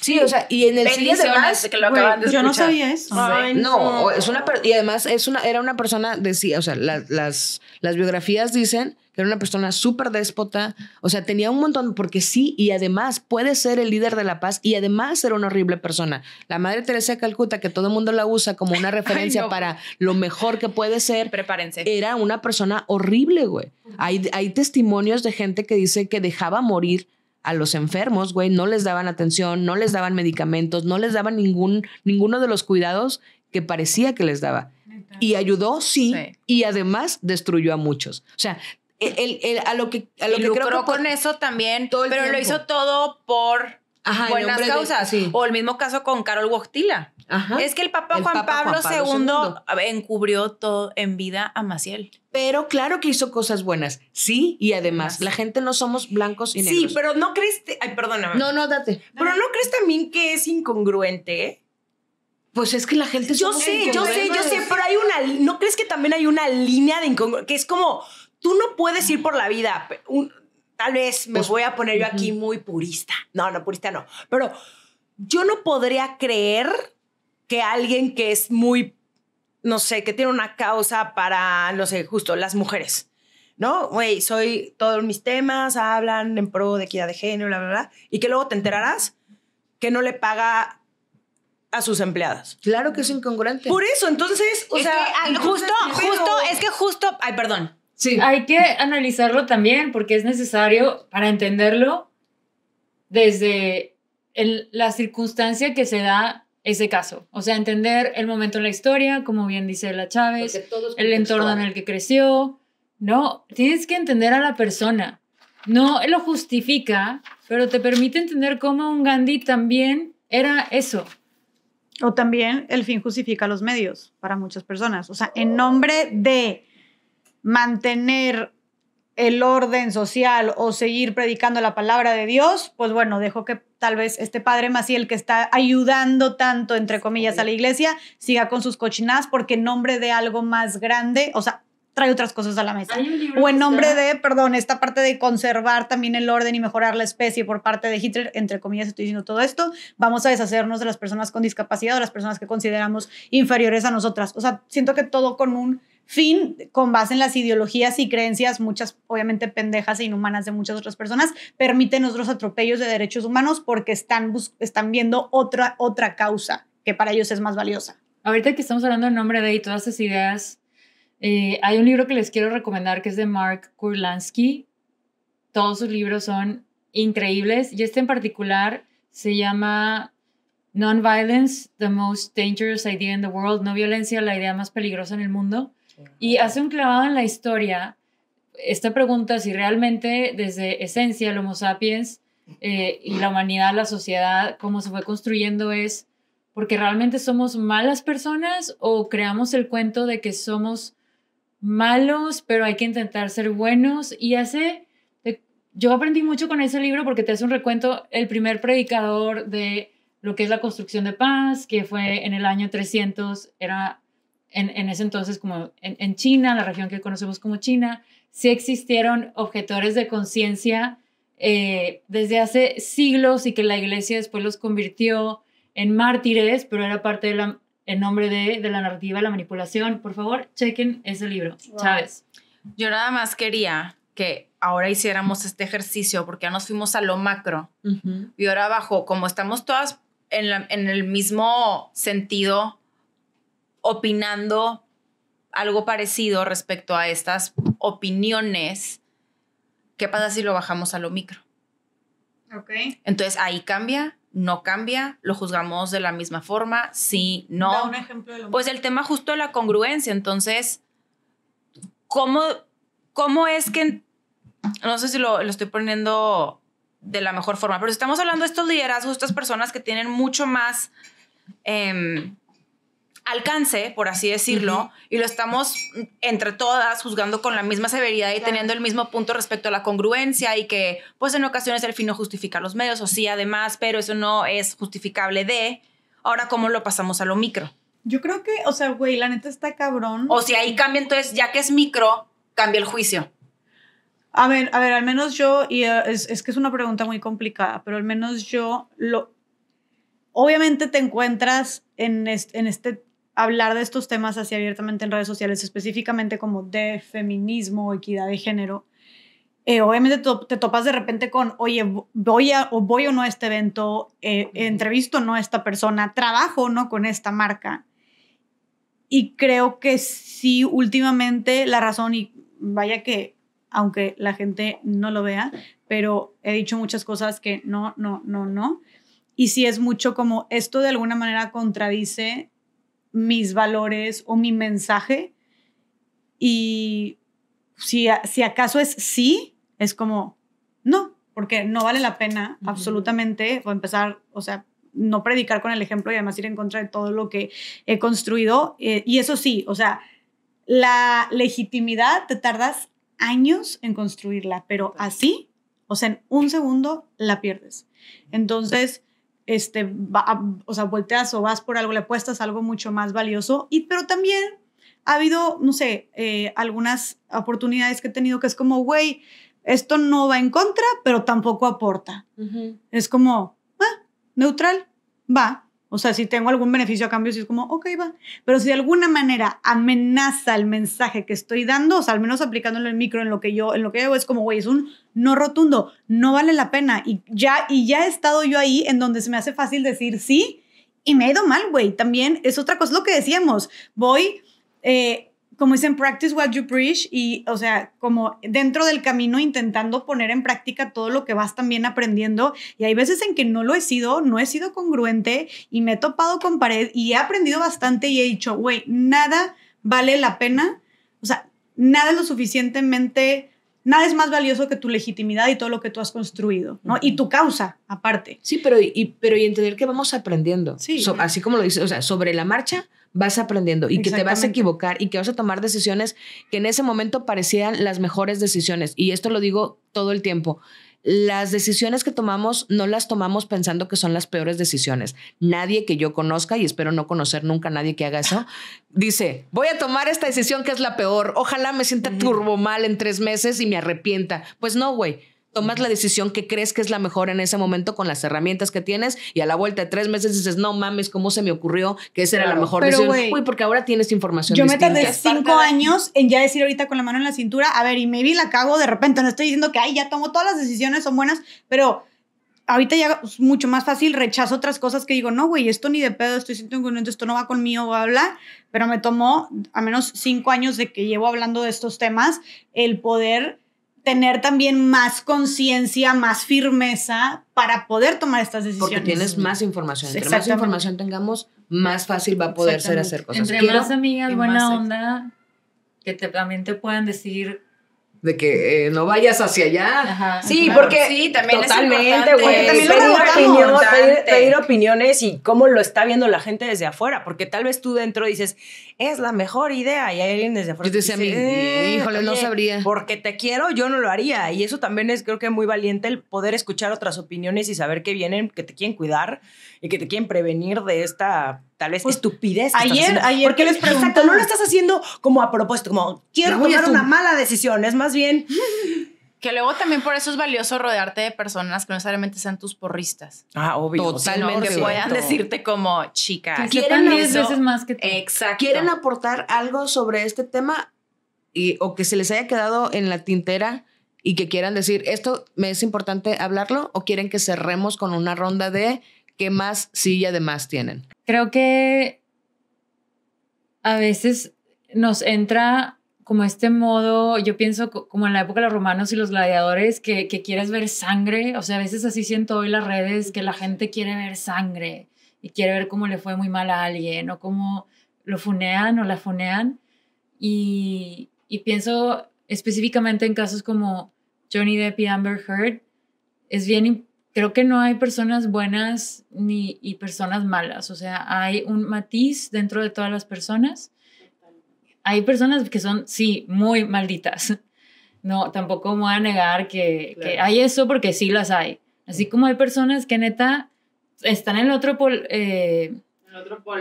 Sí, o sea, y en el día de que yo no sabía eso. no, es una y además es una era una persona decía, o sea, las las biografías dicen que era una persona súper déspota, o sea, tenía un montón porque sí y además puede ser el líder de la paz y además era una horrible persona. La Madre Teresa de Calcuta que todo el mundo la usa como una referencia para lo mejor que puede ser. Prepárense. Era una persona horrible, güey. Hay hay testimonios de gente que dice que dejaba morir a los enfermos, güey, no les daban atención, no les daban medicamentos, no les daban ningún, ninguno de los cuidados que parecía que les daba. Y ayudó, sí, y además destruyó a muchos. O sea, el, a lo que, a lo que creo con eso también, todo pero lo hizo todo por buenas causas. sí. O el mismo caso con Carol Wojtyla. Es que el Papa, Juan, Pablo II, encubrió todo en vida a Maciel. Pero claro que hizo cosas buenas. Sí, y además, la gente no somos blancos y negros. Sí, pero no crees. Ay, perdóname. No, no, date. Pero no crees también que es incongruente, ¿eh? Pues es que la gente. Yo sé, yo sé, yo sé, pero hay una. ¿No crees que también hay una línea de incongruente? Que es como, tú no puedes ir por la vida. tal vez me pues, voy a poner yo aquí muy purista. No, no, purista no. Pero yo no podría creer que alguien que es muy, no sé, que tiene una causa para, no sé, justo las mujeres. ¿No? Güey, soy todos mis temas, hablan en pro de equidad de género, bla, bla, bla. Y que luego te enterarás que no le paga a sus empleadas. Claro que es incongruente. Por eso, entonces, o sea, justo, justo, es que justo, ay, perdón. Sí. Hay que analizarlo también porque es necesario para entenderlo desde la circunstancia que se da ese caso. O sea, entender el momento en la historia, como bien dice la Chávez, el entorno en el que creció. No, tienes que entender a la persona. No lo justifica, pero te permite entender cómo un Gandhi también era eso. O también el fin justifica los medios para muchas personas. O sea, en nombre de mantener el orden social o seguir predicando la palabra de Dios, pues bueno, dejo que tal vez este padre Maciel que está ayudando tanto, entre comillas, a la iglesia, siga con sus cochinadas porque en nombre de algo más grande, o sea, trae otras cosas a la mesa. O en nombre de, perdón, esta parte de conservar también el orden y mejorar la especie por parte de Hitler, entre comillas estoy diciendo todo esto, vamos a deshacernos de las personas con discapacidad o las personas que consideramos inferiores a nosotras. O sea, siento que todo con un fin con base en las ideologías y creencias, muchas obviamente pendejas e inhumanas de muchas otras personas, permiten otros atropellos de derechos humanos porque están, están viendo otra, otra causa que para ellos es más valiosa. Ahorita que estamos hablando en nombre de y todas esas ideas, eh, hay un libro que les quiero recomendar que es de Mark Kurlansky. Todos sus libros son increíbles y este en particular se llama Nonviolence, the most dangerous idea in the world, no violencia, la idea más peligrosa en el mundo. Y hace un clavado en la historia esta pregunta, si realmente desde esencia el Homo sapiens eh, y la humanidad, la sociedad, cómo se fue construyendo es porque realmente somos malas personas o creamos el cuento de que somos malos, pero hay que intentar ser buenos. Y hace, eh, yo aprendí mucho con ese libro porque te hace un recuento, el primer predicador de lo que es la construcción de paz, que fue en el año 300, era en, en ese entonces como en, en, China, la región que conocemos como China, sí existieron objetores de conciencia eh, desde hace siglos y que la iglesia después los convirtió en mártires, pero era parte del nombre de, de, la narrativa la manipulación. Por favor, chequen ese libro, Chávez. Yo nada más quería que ahora hiciéramos este ejercicio porque ya nos fuimos a lo macro y ahora abajo, como estamos todas en, en el mismo sentido opinando algo parecido respecto a estas opiniones, ¿qué pasa si lo bajamos a lo micro? Ok. Entonces ahí cambia, no cambia, lo juzgamos de la misma forma, sí, no. Da un ejemplo pues el tema justo de la congruencia, entonces, ¿cómo, cómo es que, no sé si lo, lo estoy poniendo de la mejor forma, pero si estamos hablando de estos liderazgos, estas personas que tienen mucho más... Em, alcance, por así decirlo, y lo estamos entre todas juzgando con la misma severidad y teniendo el mismo punto respecto a la congruencia y que pues en ocasiones el fin no justifica los medios o sí además, pero eso no es justificable de ahora cómo lo pasamos a lo micro. Yo creo que, o sea, güey, la neta está cabrón. O si ahí cambia, entonces, ya que es micro, cambia el juicio. A ver, a ver, al menos yo, y eh, es, que es una pregunta muy complicada, pero al menos yo lo, obviamente te encuentras en en este hablar de estos temas así abiertamente en redes sociales, específicamente como de feminismo, equidad de género, eh, obviamente te, topas de repente con, oye, voy, o, voy o no a este evento, eh, entrevisto no a esta persona, trabajo no con esta marca. Y creo que sí, últimamente la razón, y vaya que, aunque la gente no lo vea, pero he dicho muchas cosas que no, no, no, no. Y sí es mucho como esto de alguna manera contradice mis valores o mi mensaje. Y si, si acaso es sí, es como, no, porque no vale la pena absolutamente empezar, o sea, no predicar con el ejemplo y además ir en contra de todo lo que he construido. Eh, y eso sí, o sea, la legitimidad te tardas años en construirla, pero así, o sea, en un segundo la pierdes. Entonces, este, va, o sea, volteas o vas por algo, le apuestas algo mucho más valioso. Y, pero también ha habido, no sé, eh, algunas oportunidades que he tenido que es como, güey, esto no va en contra, pero tampoco aporta. Es como, va ah, neutral, va, o sea, si tengo algún beneficio a cambio, si es como, ok, va. Pero si de alguna manera amenaza el mensaje que estoy dando, o sea, al menos aplicándolo en micro, en lo que yo, en lo que yo es como, güey, es un no rotundo, no vale la pena. Y ya, y ya he estado yo ahí en donde se me hace fácil decir sí y me ha ido mal, güey. También es otra cosa lo que decíamos. Voy, eh, como dicen, practice what you preach y, o sea, como dentro del camino intentando poner en práctica todo lo que vas también aprendiendo. Y hay veces en que no lo he sido, no he sido congruente y me he topado con pared y he aprendido bastante y he dicho, güey, nada vale la pena, o sea, nada es lo suficientemente nada es más valioso que tu legitimidad y todo lo que tú has construido, ¿no? Y tu causa, aparte. Sí, pero y, pero y entender que vamos aprendiendo. Sí. así como lo dices, o sea, sobre la marcha vas aprendiendo y que te vas a equivocar y que vas a tomar decisiones que en ese momento parecían las mejores decisiones. Y esto lo digo todo el tiempo. Las decisiones que tomamos no las tomamos pensando que son las peores decisiones. Nadie que yo conozca, y espero no conocer nunca a nadie que haga eso, dice, voy a tomar esta decisión que es la peor. Ojalá me sienta turbo mal en tres meses y me arrepienta. Pues no, güey Tomas la decisión que crees que es la mejor en ese momento con las herramientas que tienes y a la vuelta de tres meses dices, no mames, ¿cómo se me ocurrió que esa era la mejor decisión? Uy, porque ahora tienes información. Yo me tardé cinco años en ya decir ahorita con la mano en la cintura, a ver, y maybe la cago de repente. No estoy diciendo que, ay, ya tomo todas las decisiones, son buenas, pero ahorita ya es mucho más fácil, rechazo otras cosas que digo, no, güey, esto ni de pedo, estoy sintiendo que esto no va conmigo, voy a hablar, pero me tomó a menos cinco años de que llevo hablando de estos temas, el poder tener también más conciencia, más firmeza para poder tomar estas decisiones. Porque tienes más información. Entre más información tengamos, más fácil va a poder ser hacer cosas. Entre más amigas buena onda que también te puedan decir de que eh, no vayas hacia allá. sí, porque sí, también totalmente, güey. Pedir, pedir, opiniones y cómo lo está viendo la gente desde afuera, porque tal vez tú dentro dices, es la mejor idea y hay alguien desde afuera. te dice, híjole, no eh, sabría. Porque te quiero, yo no lo haría. Y eso también es creo que muy valiente el poder escuchar otras opiniones y saber que vienen, que te quieren cuidar y que te quieren prevenir de esta tal vez pues, estupidez. ayer, ayer, porque les pregunto? no lo estás haciendo como a propósito, como quiero tomar una mala decisión, es más bien. Que luego también por eso es valioso rodearte de personas que no necesariamente sean tus porristas. Ah, obvio. Totalmente. Que puedan decirte como chicas. quieren diez veces más que Exacto. ¿Quieren aportar algo sobre este tema? Y, o que se les haya quedado en la tintera y que quieran decir, esto me es importante hablarlo, o quieren que cerremos con una ronda de ¿Qué más sí y además tienen? Creo que a veces nos entra como este modo, yo pienso como en la época de los romanos y los gladiadores, que, quieres ver sangre, o sea, a veces así siento hoy las redes, que la gente quiere ver sangre y quiere ver cómo le fue muy mal a alguien o cómo lo funean o la funean. Y, y pienso específicamente en casos como Johnny Depp y Amber Heard, es bien importante creo que no hay personas buenas ni y personas malas, o sea, hay un matiz dentro de todas las personas. Hay personas que son, sí, muy malditas. No, tampoco me voy a negar que, que hay eso porque sí las hay. Así mm. como hay personas que neta están en el otro, eh,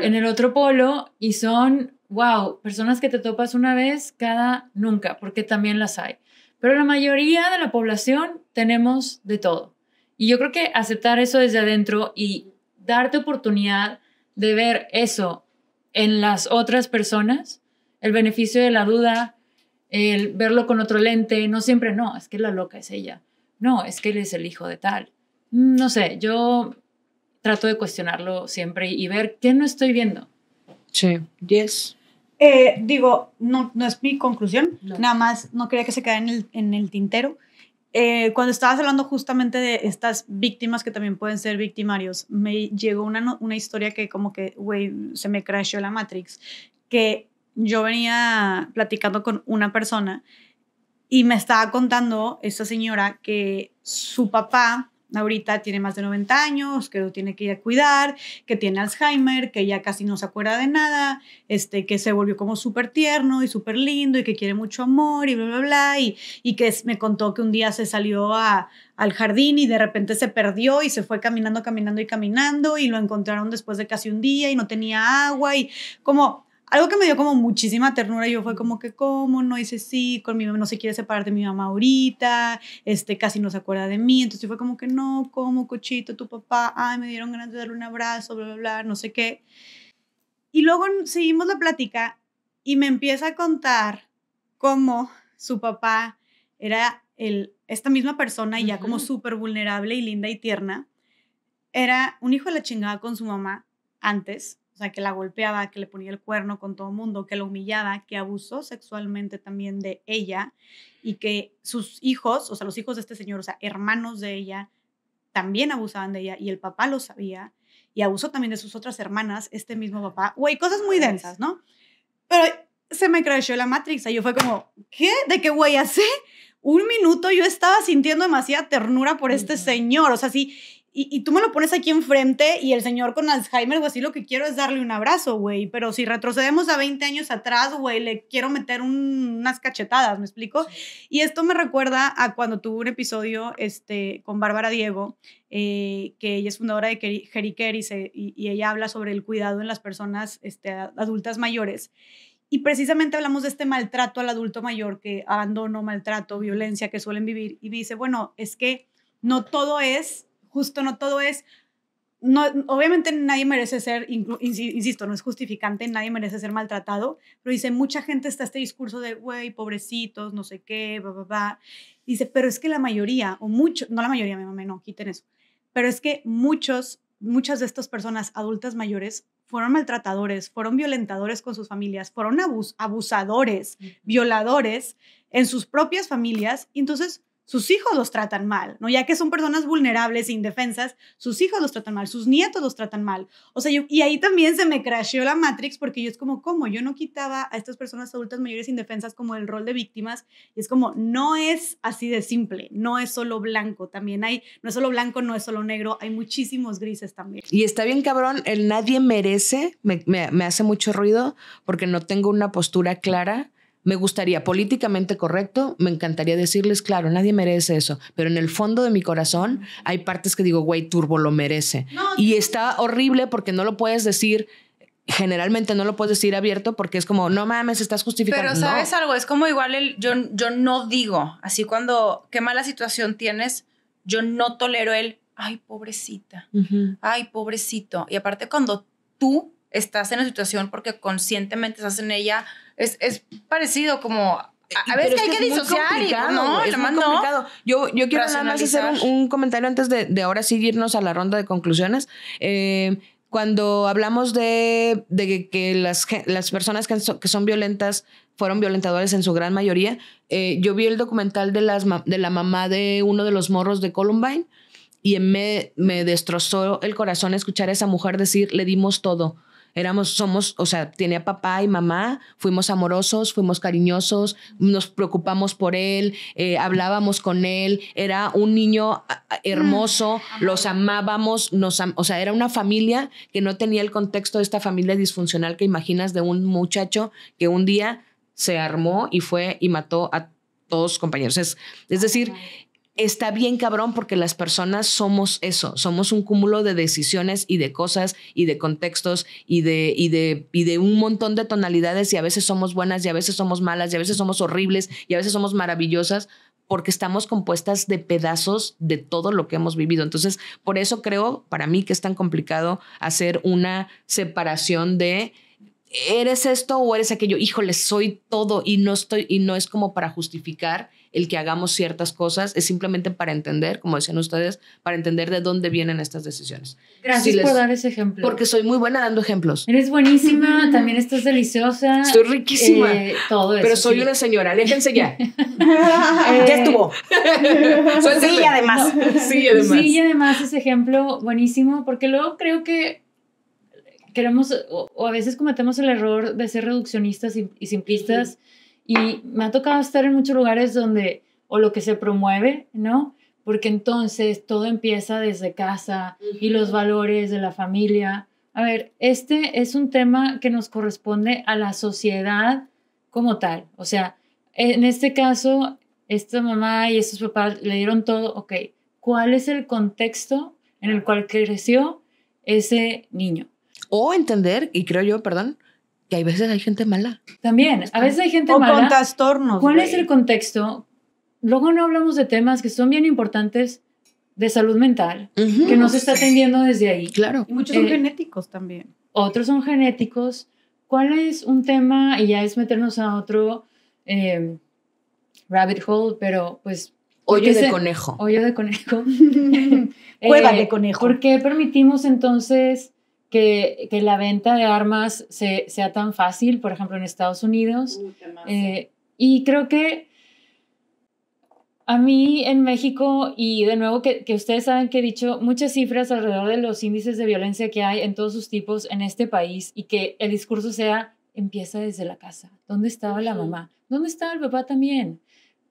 en el otro polo y son, wow, personas que te topas una vez cada nunca, porque también las hay. Pero la mayoría de la población tenemos de todo. Y yo creo que aceptar eso desde adentro y darte oportunidad de ver eso en las otras personas, el beneficio de la duda, el verlo con otro lente, no siempre, no, es que la loca es ella, no, es que él es el hijo de tal. No sé, yo trato de cuestionarlo siempre y ver qué no estoy viendo. Sí, yes. Eh, digo, no, no, es mi conclusión, nada más no quería que se quede en el, en el tintero. Eh, cuando estabas hablando justamente de estas víctimas que también pueden ser victimarios, me llegó una, una historia que como que, güey, se me crashó la Matrix, que yo venía platicando con una persona y me estaba contando esta señora que su papá ahorita tiene más de 90 años, que lo tiene que ir a cuidar, que tiene Alzheimer, que ya casi no se acuerda de nada, este, que se volvió como súper tierno y súper lindo y que quiere mucho amor y bla, bla, bla, y, que me contó que un día se salió al jardín y de repente se perdió y se fue caminando, caminando y caminando y lo encontraron después de casi un día y no tenía agua y como algo que me dio como muchísima ternura, yo fue como que, ¿cómo? No hice sí, con mi mamá no se quiere separar de mi mamá ahorita, este, casi no se acuerda de mí, entonces fue como que, no, ¿cómo, cochito, tu papá? Ay, me dieron ganas de darle un abrazo, bla, bla, bla, no sé qué. Y luego seguimos la plática y me empieza a contar cómo su papá era el, esta misma persona y ya como súper vulnerable y linda y tierna, era un hijo de la chingada con su mamá antes, o sea, que la golpeaba, que le ponía el cuerno con todo el mundo, que la humillaba, que abusó sexualmente también de ella y que sus hijos, o sea, los hijos de este señor, o sea, hermanos de ella, también abusaban de ella y el papá lo sabía y abusó también de sus otras hermanas, este mismo papá. Güey, cosas muy densas, ¿no? Pero se me creció la Matrix. Y yo fue como, ¿qué? ¿De qué güey hace? Un minuto yo estaba sintiendo demasiada ternura por este señor. O sea, sí, y, tú me lo pones aquí enfrente y el señor con Alzheimer o así lo que quiero es darle un abrazo, güey. Pero si retrocedemos a 20 años atrás, güey, le quiero meter unas cachetadas, ¿me explico? Y esto me recuerda a cuando tuvo un episodio este, con Bárbara Diego, eh, que ella es fundadora de Jeriker y, y, ella habla sobre el cuidado en las personas este, adultas mayores. Y precisamente hablamos de este maltrato al adulto mayor, que abandono, maltrato, violencia que suelen vivir. Y dice, bueno, es que no todo es justo no todo es, no, obviamente nadie merece ser, insisto, no es justificante, nadie merece ser maltratado, pero dice, mucha gente está este discurso de, güey, pobrecitos, no sé qué, bla, bla, bla. Dice, pero es que la mayoría, o mucho, no la mayoría, mi mamá, no, quiten eso, pero es que muchos, muchas de estas personas adultas mayores fueron maltratadores, fueron violentadores con sus familias, fueron abusadores, violadores en sus propias familias, entonces sus hijos los tratan mal, ¿no? Ya que son personas vulnerables e indefensas, sus hijos los tratan mal, sus nietos los tratan mal. O sea, y ahí también se me crasheó la Matrix porque yo es como, ¿cómo? Yo no quitaba a estas personas adultas mayores indefensas como el rol de víctimas. Y es como, no es así de simple, no es solo blanco, también hay, no es solo blanco, no es solo negro, hay muchísimos grises también. Y está bien, cabrón, el nadie merece, me hace mucho ruido porque no tengo una postura clara me gustaría, políticamente correcto, me encantaría decirles, claro, nadie merece eso, pero en el fondo de mi corazón hay partes que digo, güey, Turbo lo merece. y está horrible porque no lo puedes decir generalmente no lo puedes decir abierto porque es como, no mames, estás justificando. Pero sabes algo, es como igual el, yo, yo no digo, así cuando, qué mala situación tienes, yo no tolero el, ay, pobrecita, ay, pobrecito. Y aparte cuando tú estás en la situación porque conscientemente estás en ella, es, es parecido como... A, veces que hay que, disociar y no, es complicado. Yo, yo quiero nada más hacer un, comentario antes de, de, ahora seguirnos a la ronda de conclusiones. Eh, cuando hablamos de, de que, las, las personas que, que, son violentas fueron violentadores en su gran mayoría, eh, yo vi el documental de, las, de la mamá de uno de los morros de Columbine y me, me destrozó el corazón escuchar a esa mujer decir, le dimos todo Éramos, somos, o sea, tenía papá y mamá, fuimos amorosos, fuimos cariñosos, nos preocupamos por él, eh, hablábamos con él, era un niño ah, ah, hermoso, mm. los amábamos, nos o sea, era una familia que no tenía el contexto de esta familia disfuncional que imaginas de un muchacho que un día se armó y fue y mató a todos sus compañeros. Es, decir, está bien cabrón porque las personas somos eso, somos un cúmulo de decisiones y de cosas y de contextos y de, y de, y de un montón de tonalidades y a veces somos buenas y a veces somos malas y a veces somos horribles y a veces somos maravillosas porque estamos compuestas de pedazos de todo lo que hemos vivido. Entonces, por eso creo para mí que es tan complicado hacer una separación de eres esto o eres aquello. Híjole, soy todo y no estoy y no es como para justificar el que hagamos ciertas cosas, es simplemente para entender, como decían ustedes, para entender de dónde vienen estas decisiones. Gracias por dar ese ejemplo. Porque soy muy buena dando ejemplos. Eres buenísima, mm. también estás deliciosa. Estoy riquísima. Eh, todo eso. Pero soy una señora, aléjense ya. ya estuvo. sí, y además. sí, además. Sí, además ese ejemplo buenísimo, porque luego creo que queremos o, a veces cometemos el error de ser reduccionistas y, simplistas. Y me ha tocado estar en muchos lugares donde, o lo que se promueve, ¿no? Porque entonces todo empieza desde casa y los valores de la familia. A ver, este es un tema que nos corresponde a la sociedad como tal. O sea, en este caso, esta mamá y estos papás le dieron todo, ok, ¿cuál es el contexto en el cual creció ese niño? O entender, y creo yo, perdón, que hay veces hay gente mala. También, a veces hay gente mala. O con trastornos. ¿Cuál es el contexto? Luego no hablamos de temas que son bien importantes de salud mental, que no se está atendiendo desde ahí. Claro. Y muchos son eh, genéticos también. Otros son genéticos. ¿Cuál es un tema? Y ya es meternos a otro eh, rabbit hole, pero pues... Hoyo de conejo. Hoyo de conejo. Cueva eh, de conejo. ¿Por qué permitimos entonces que, la venta de armas sea tan fácil, por ejemplo, en Estados Unidos. Eh, y creo que a mí en México, y de nuevo que, que, ustedes saben que he dicho muchas cifras alrededor de los índices de violencia que hay en todos sus tipos en este país y que el discurso sea, empieza desde la casa. ¿Dónde estaba la mamá? ¿Dónde estaba el papá también?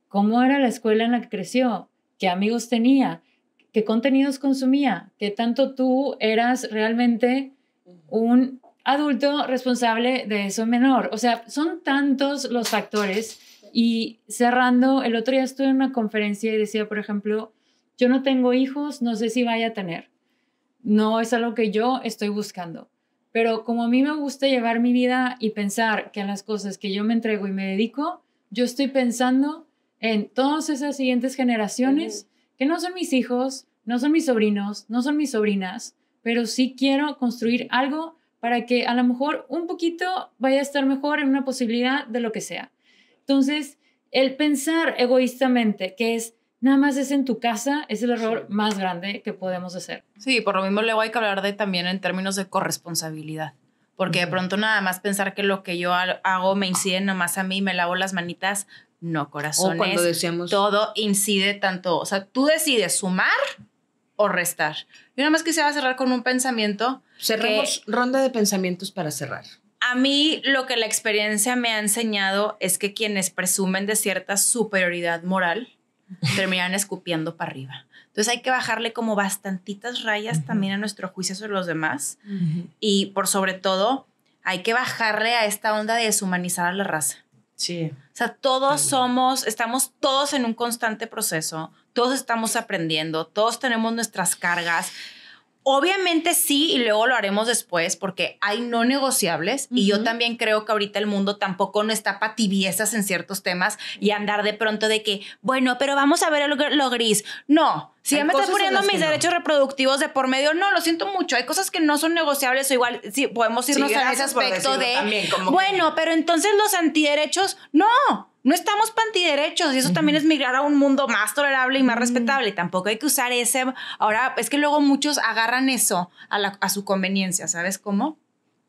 ¿Cómo era la escuela en la que creció? ¿Qué amigos tenía? qué contenidos consumía, qué tanto tú eras realmente un adulto responsable de eso menor. O sea, son tantos los factores. Y cerrando, el otro día estuve en una conferencia y decía, por ejemplo, yo no tengo hijos, no sé si vaya a tener. No es algo que yo estoy buscando. Pero como a mí me gusta llevar mi vida y pensar que en las cosas que yo me entrego y me dedico, yo estoy pensando en todas esas siguientes generaciones que no son mis hijos, no son mis sobrinos, no son mis sobrinas, pero sí quiero construir algo para que a lo mejor un poquito vaya a estar mejor en una posibilidad de lo que sea. Entonces, el pensar egoístamente, que es nada más es en tu casa, es el error más grande que podemos hacer. Sí, por lo mismo le voy a hablar de también en términos de corresponsabilidad. Porque de pronto nada más pensar que lo que yo hago me incide más a mí, me lavo las manitas, no, corazones. Todo incide tanto. O sea, tú decides sumar o restar. Yo nada más quisiera cerrar con un pensamiento. Cerramos ronda de pensamientos para cerrar. A mí lo que la experiencia me ha enseñado es que quienes presumen de cierta superioridad moral terminan escupiendo para arriba. Entonces hay que bajarle como bastantitas rayas también a nuestro juicio sobre los demás y por sobre todo hay que bajarle a esta onda de deshumanizar a la raza. Sí. O sea, todos somos, estamos todos en un constante proceso, todos estamos aprendiendo, todos tenemos nuestras cargas. Obviamente sí, y luego lo haremos después, porque hay no negociables. Y yo también creo que ahorita el mundo tampoco no está para tibiezas en ciertos temas y andar de pronto de que, bueno, pero vamos a ver lo gris. No, si ya me estás poniendo mis derechos reproductivos de por medio, no, lo siento mucho. Hay cosas que no son negociables o igual, sí, podemos irnos a ese aspecto de. bueno, pero entonces los antiderechos, no. No estamos para antiderechos y eso también es migrar a un mundo más tolerable y más respetable y respetable. Tampoco hay que usar ese. Ahora, es que luego muchos agarran eso a su conveniencia, ¿sabes cómo?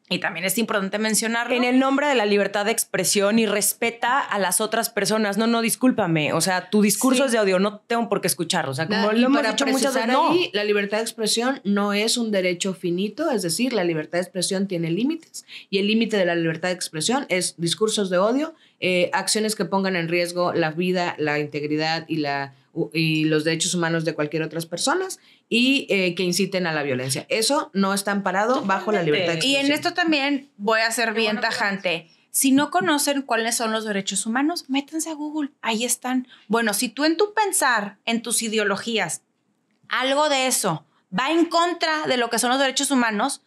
Y también es importante mencionarlo. En el nombre de la libertad de expresión y respeta a las otras personas. No, no, discúlpame. O sea, tu discurso es de odio. no tengo por qué escucharlo. O sea, como la libertad de expresión no es un derecho finito, es decir, la libertad de expresión tiene límites. Y el límite de la libertad de expresión es discursos de odio, eh, acciones que pongan en riesgo la vida, la integridad y la y los derechos humanos de cualquier otras personas y eh, que inciten a la violencia. Eso no está amparado bajo la libertad de expresión. Y en esto también voy a ser bien tajante. Si no conocen cuáles son los derechos humanos, métanse a Google, ahí están. Bueno, si tú en tu pensar, en tus ideologías, algo de eso va en contra de lo que son los derechos humanos,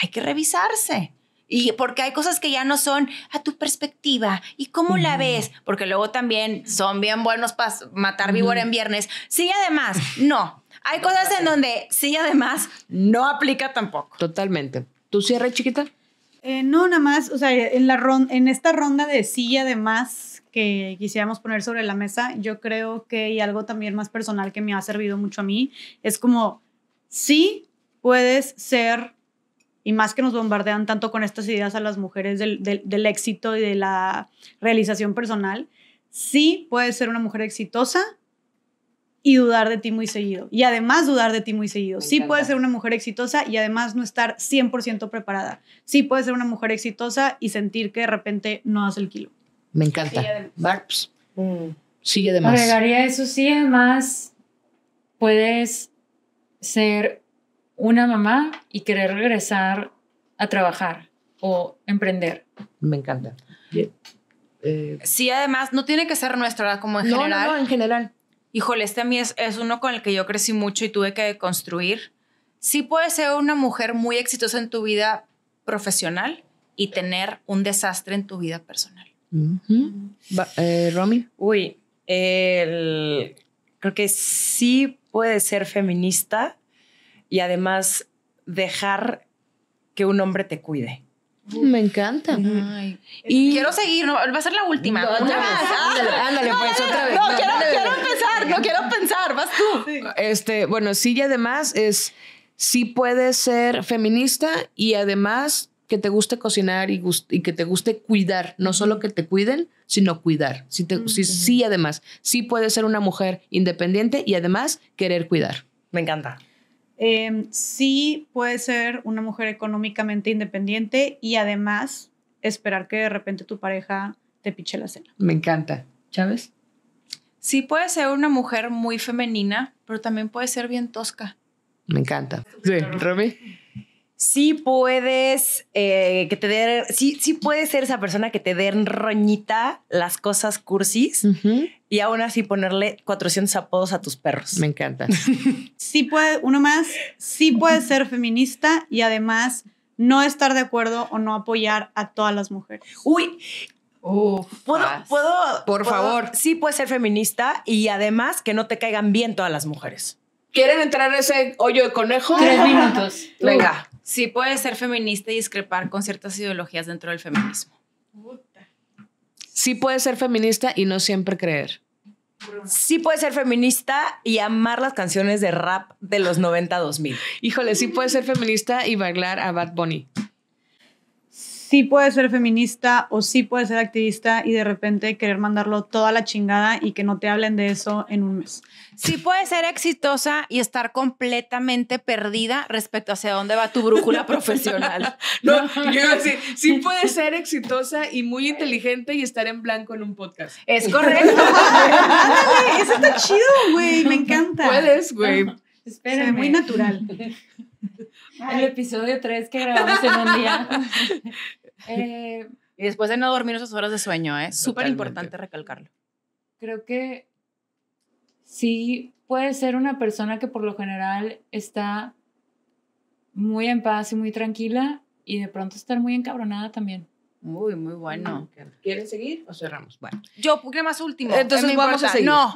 hay que revisarse. Y porque hay cosas que ya no son a tu perspectiva y cómo la ves, porque luego también son bien buenos para matar víbora en viernes. Sí, además, no. Hay cosas en donde sí, además, no aplica tampoco. Totalmente. ¿Tú cierres, chiquita? Eh, no, nada más, o sea, en, la en esta ronda de sí, además, que quisiéramos poner sobre la mesa, yo creo que hay algo también más personal que me ha servido mucho a mí, es como, sí, puedes ser y más que nos bombardean tanto con estas ideas a las mujeres del, éxito y de la realización personal, sí puedes ser una mujer exitosa y dudar de ti muy seguido. Y además dudar de ti muy seguido. sí puedes ser una mujer exitosa y además no estar 100% preparada. Sí puedes ser una mujer exitosa y sentir que de repente no das el kilo. Me encanta. Barbs, Sí, mm. Sigue además. Agregaría eso, sí, además puedes ser una mamá y querer regresar a trabajar o emprender. Me encanta. Eh, sí, además, no tiene que ser nuestra, como en general. No, no, en general. Híjole, este a mí es, uno con el que yo crecí mucho y tuve que construir. Sí puede ser una mujer muy exitosa en tu vida profesional y tener un desastre en tu vida personal. Eh, Romy. Uy, creo que sí puede ser feminista y además dejar que un hombre te cuide. Me encanta. Y quiero seguir, va a ser la última. Ándale, pues otra vez. No, quiero, empezar, no quiero pensar, vas tú. Este, bueno, sí, y además es, sí puedes ser feminista y además que te guste cocinar y, que te guste cuidar, no solo que te cuiden, sino cuidar. Sí, sí, además, sí puedes ser una mujer independiente y además querer cuidar. Me encanta. Em, sí puede ser una mujer económicamente independiente y además esperar que de repente tu pareja te piche la cena. Me encanta. ¿Chávez? Sí puede ser una mujer muy femenina, pero también puede ser bien tosca. Me encanta. Sí, Romy sí puedes eh, que te den, sí, sí ser esa persona que te den roñita las cosas cursis y aún así ponerle 400 apodos a tus perros. Me encanta. sí puede, uno más, sí puede ser feminista y además no estar de acuerdo o no apoyar a todas las mujeres. Uy, ¿Puedo, Por favor. Sí, puedes ser feminista y además que no te caigan bien todas las mujeres. ¿Quieren entrar en ese hoyo de conejo? Tres minutos. Venga sí puede ser feminista y discrepar con ciertas ideologías dentro del feminismo. Sí puede ser feminista y no siempre creer. Sí puede ser feminista y amar las canciones de rap de los 90-2000. Híjole, sí puede ser feminista y bailar a Bad Bunny sí puede ser feminista o sí puede ser activista y de repente querer mandarlo toda la chingada y que no te hablen de eso en un mes. Sí puede ser exitosa y estar completamente perdida respecto hacia dónde va tu brújula profesional. No, sí, sí ser exitosa y muy inteligente y estar en blanco en un podcast. Es correcto. Ándale, eso está chido, güey, me encanta. Puedes, güey. Espera, muy natural. El episodio 3 que grabamos en un día. Eh, y después de no dormir esas horas de sueño, es ¿eh? Súper importante recalcarlo. Creo que sí puede ser una persona que por lo general está muy en paz y muy tranquila y de pronto estar muy encabronada también. Muy, muy bueno. ¿Quieren seguir o cerramos? Bueno. Yo, ¿qué más último? Entonces vamos a seguir. No,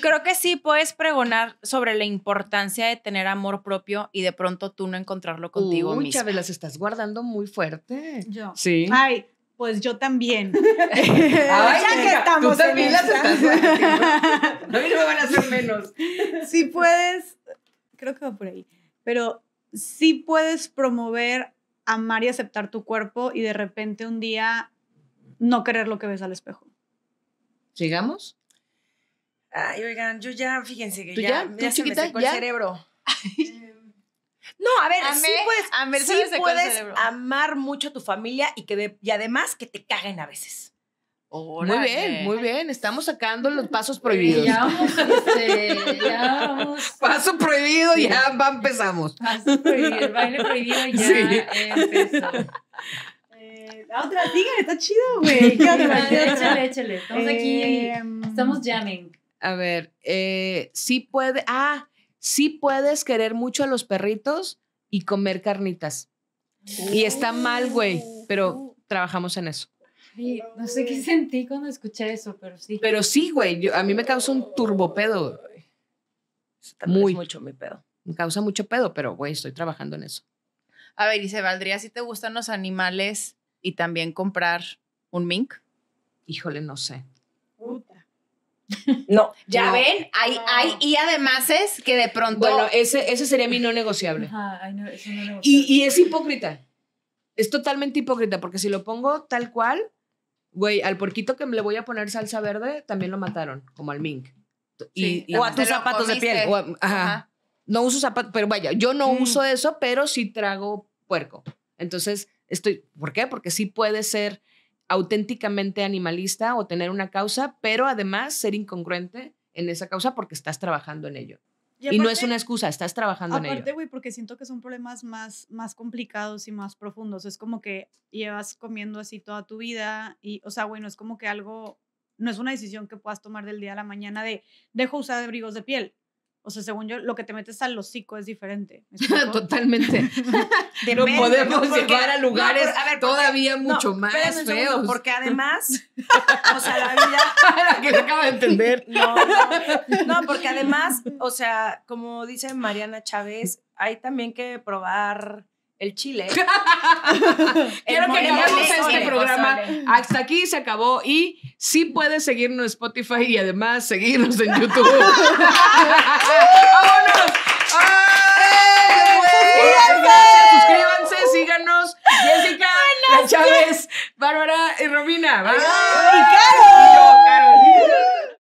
creo que sí puedes pregonar sobre la importancia de tener amor propio y de pronto tú no encontrarlo contigo mismo misma. Chávez, las estás guardando muy fuerte. Yo. Sí. Ay, pues yo también. Ay, que estamos tú también las estás guardando. A mí no me van a hacer menos. Si puedes, creo que va por ahí, pero sí puedes promover amar y aceptar tu cuerpo y de repente un día no querer lo que ves al espejo. ¿Llegamos? Ay, oigan, yo ya, fíjense que ya, se me secó el cerebro. Em, no, a ver, sí puedes, puedes amar mucho a tu familia y, que y además que te caguen a veces. Muy bien, muy bien. Estamos sacando los pasos prohibidos. Ya vamos, este, ya vamos. Paso prohibido, ya empezamos. Paso prohibido, el baile prohibido ya empezamos empezó. la eh, ah, otra, tigre, está chido, güey. Vale, échale, échale. Estamos aquí, em, estamos jamming. A ver, eh, sí puede, ah, sí puedes querer mucho a los perritos y comer carnitas. Y está mal, güey, pero uh. trabajamos en eso no sé qué sentí cuando escuché eso, pero sí. Pero sí, güey, a mí me causa un turbopedo. Muy. Es mucho mi pedo. Me causa mucho pedo, pero güey, estoy trabajando en eso. A ver, ¿y se valdría si te gustan los animales y también comprar un mink? Híjole, no sé. Puta. No. Ya ven, hay, hay y además es que de pronto. Bueno, ese, ese sería mi no negociable. no Y, y es hipócrita. Es totalmente hipócrita, porque si lo pongo tal cual, Güey, al porquito que le voy a poner salsa verde, también lo mataron, como al mink. o a tus zapatos de piel. ajá. No uso zapatos, pero vaya, yo no mm. uso eso, pero sí trago puerco. Entonces, estoy, ¿por qué? Porque sí puede ser auténticamente animalista o tener una causa, pero además ser incongruente en esa causa porque estás trabajando en ello. Y, no es una excusa, estás trabajando en ello. Aparte, güey, porque siento que son problemas más, más complicados y más profundos. Es como que llevas comiendo así toda tu vida y, o sea, güey, no es como que algo, no es una decisión que puedas tomar del día a la mañana de dejo usar abrigos de piel. O sea, según yo, lo que te metes al hocico es diferente. Totalmente. no podemos llegar a lugares todavía mucho más feos. porque además, o sea, la vida... que acaba de entender. No, no, porque además, o sea, como dice Mariana Chávez, hay también que probar el chile. Quiero que que a este programa. Hasta aquí se acabó y sí puedes seguirnos en Spotify y además seguirnos en YouTube. ¡Vámonos! Suscríbanse, síganos. Jessica, la Chávez, Bárbara y Robina. ¡Ay,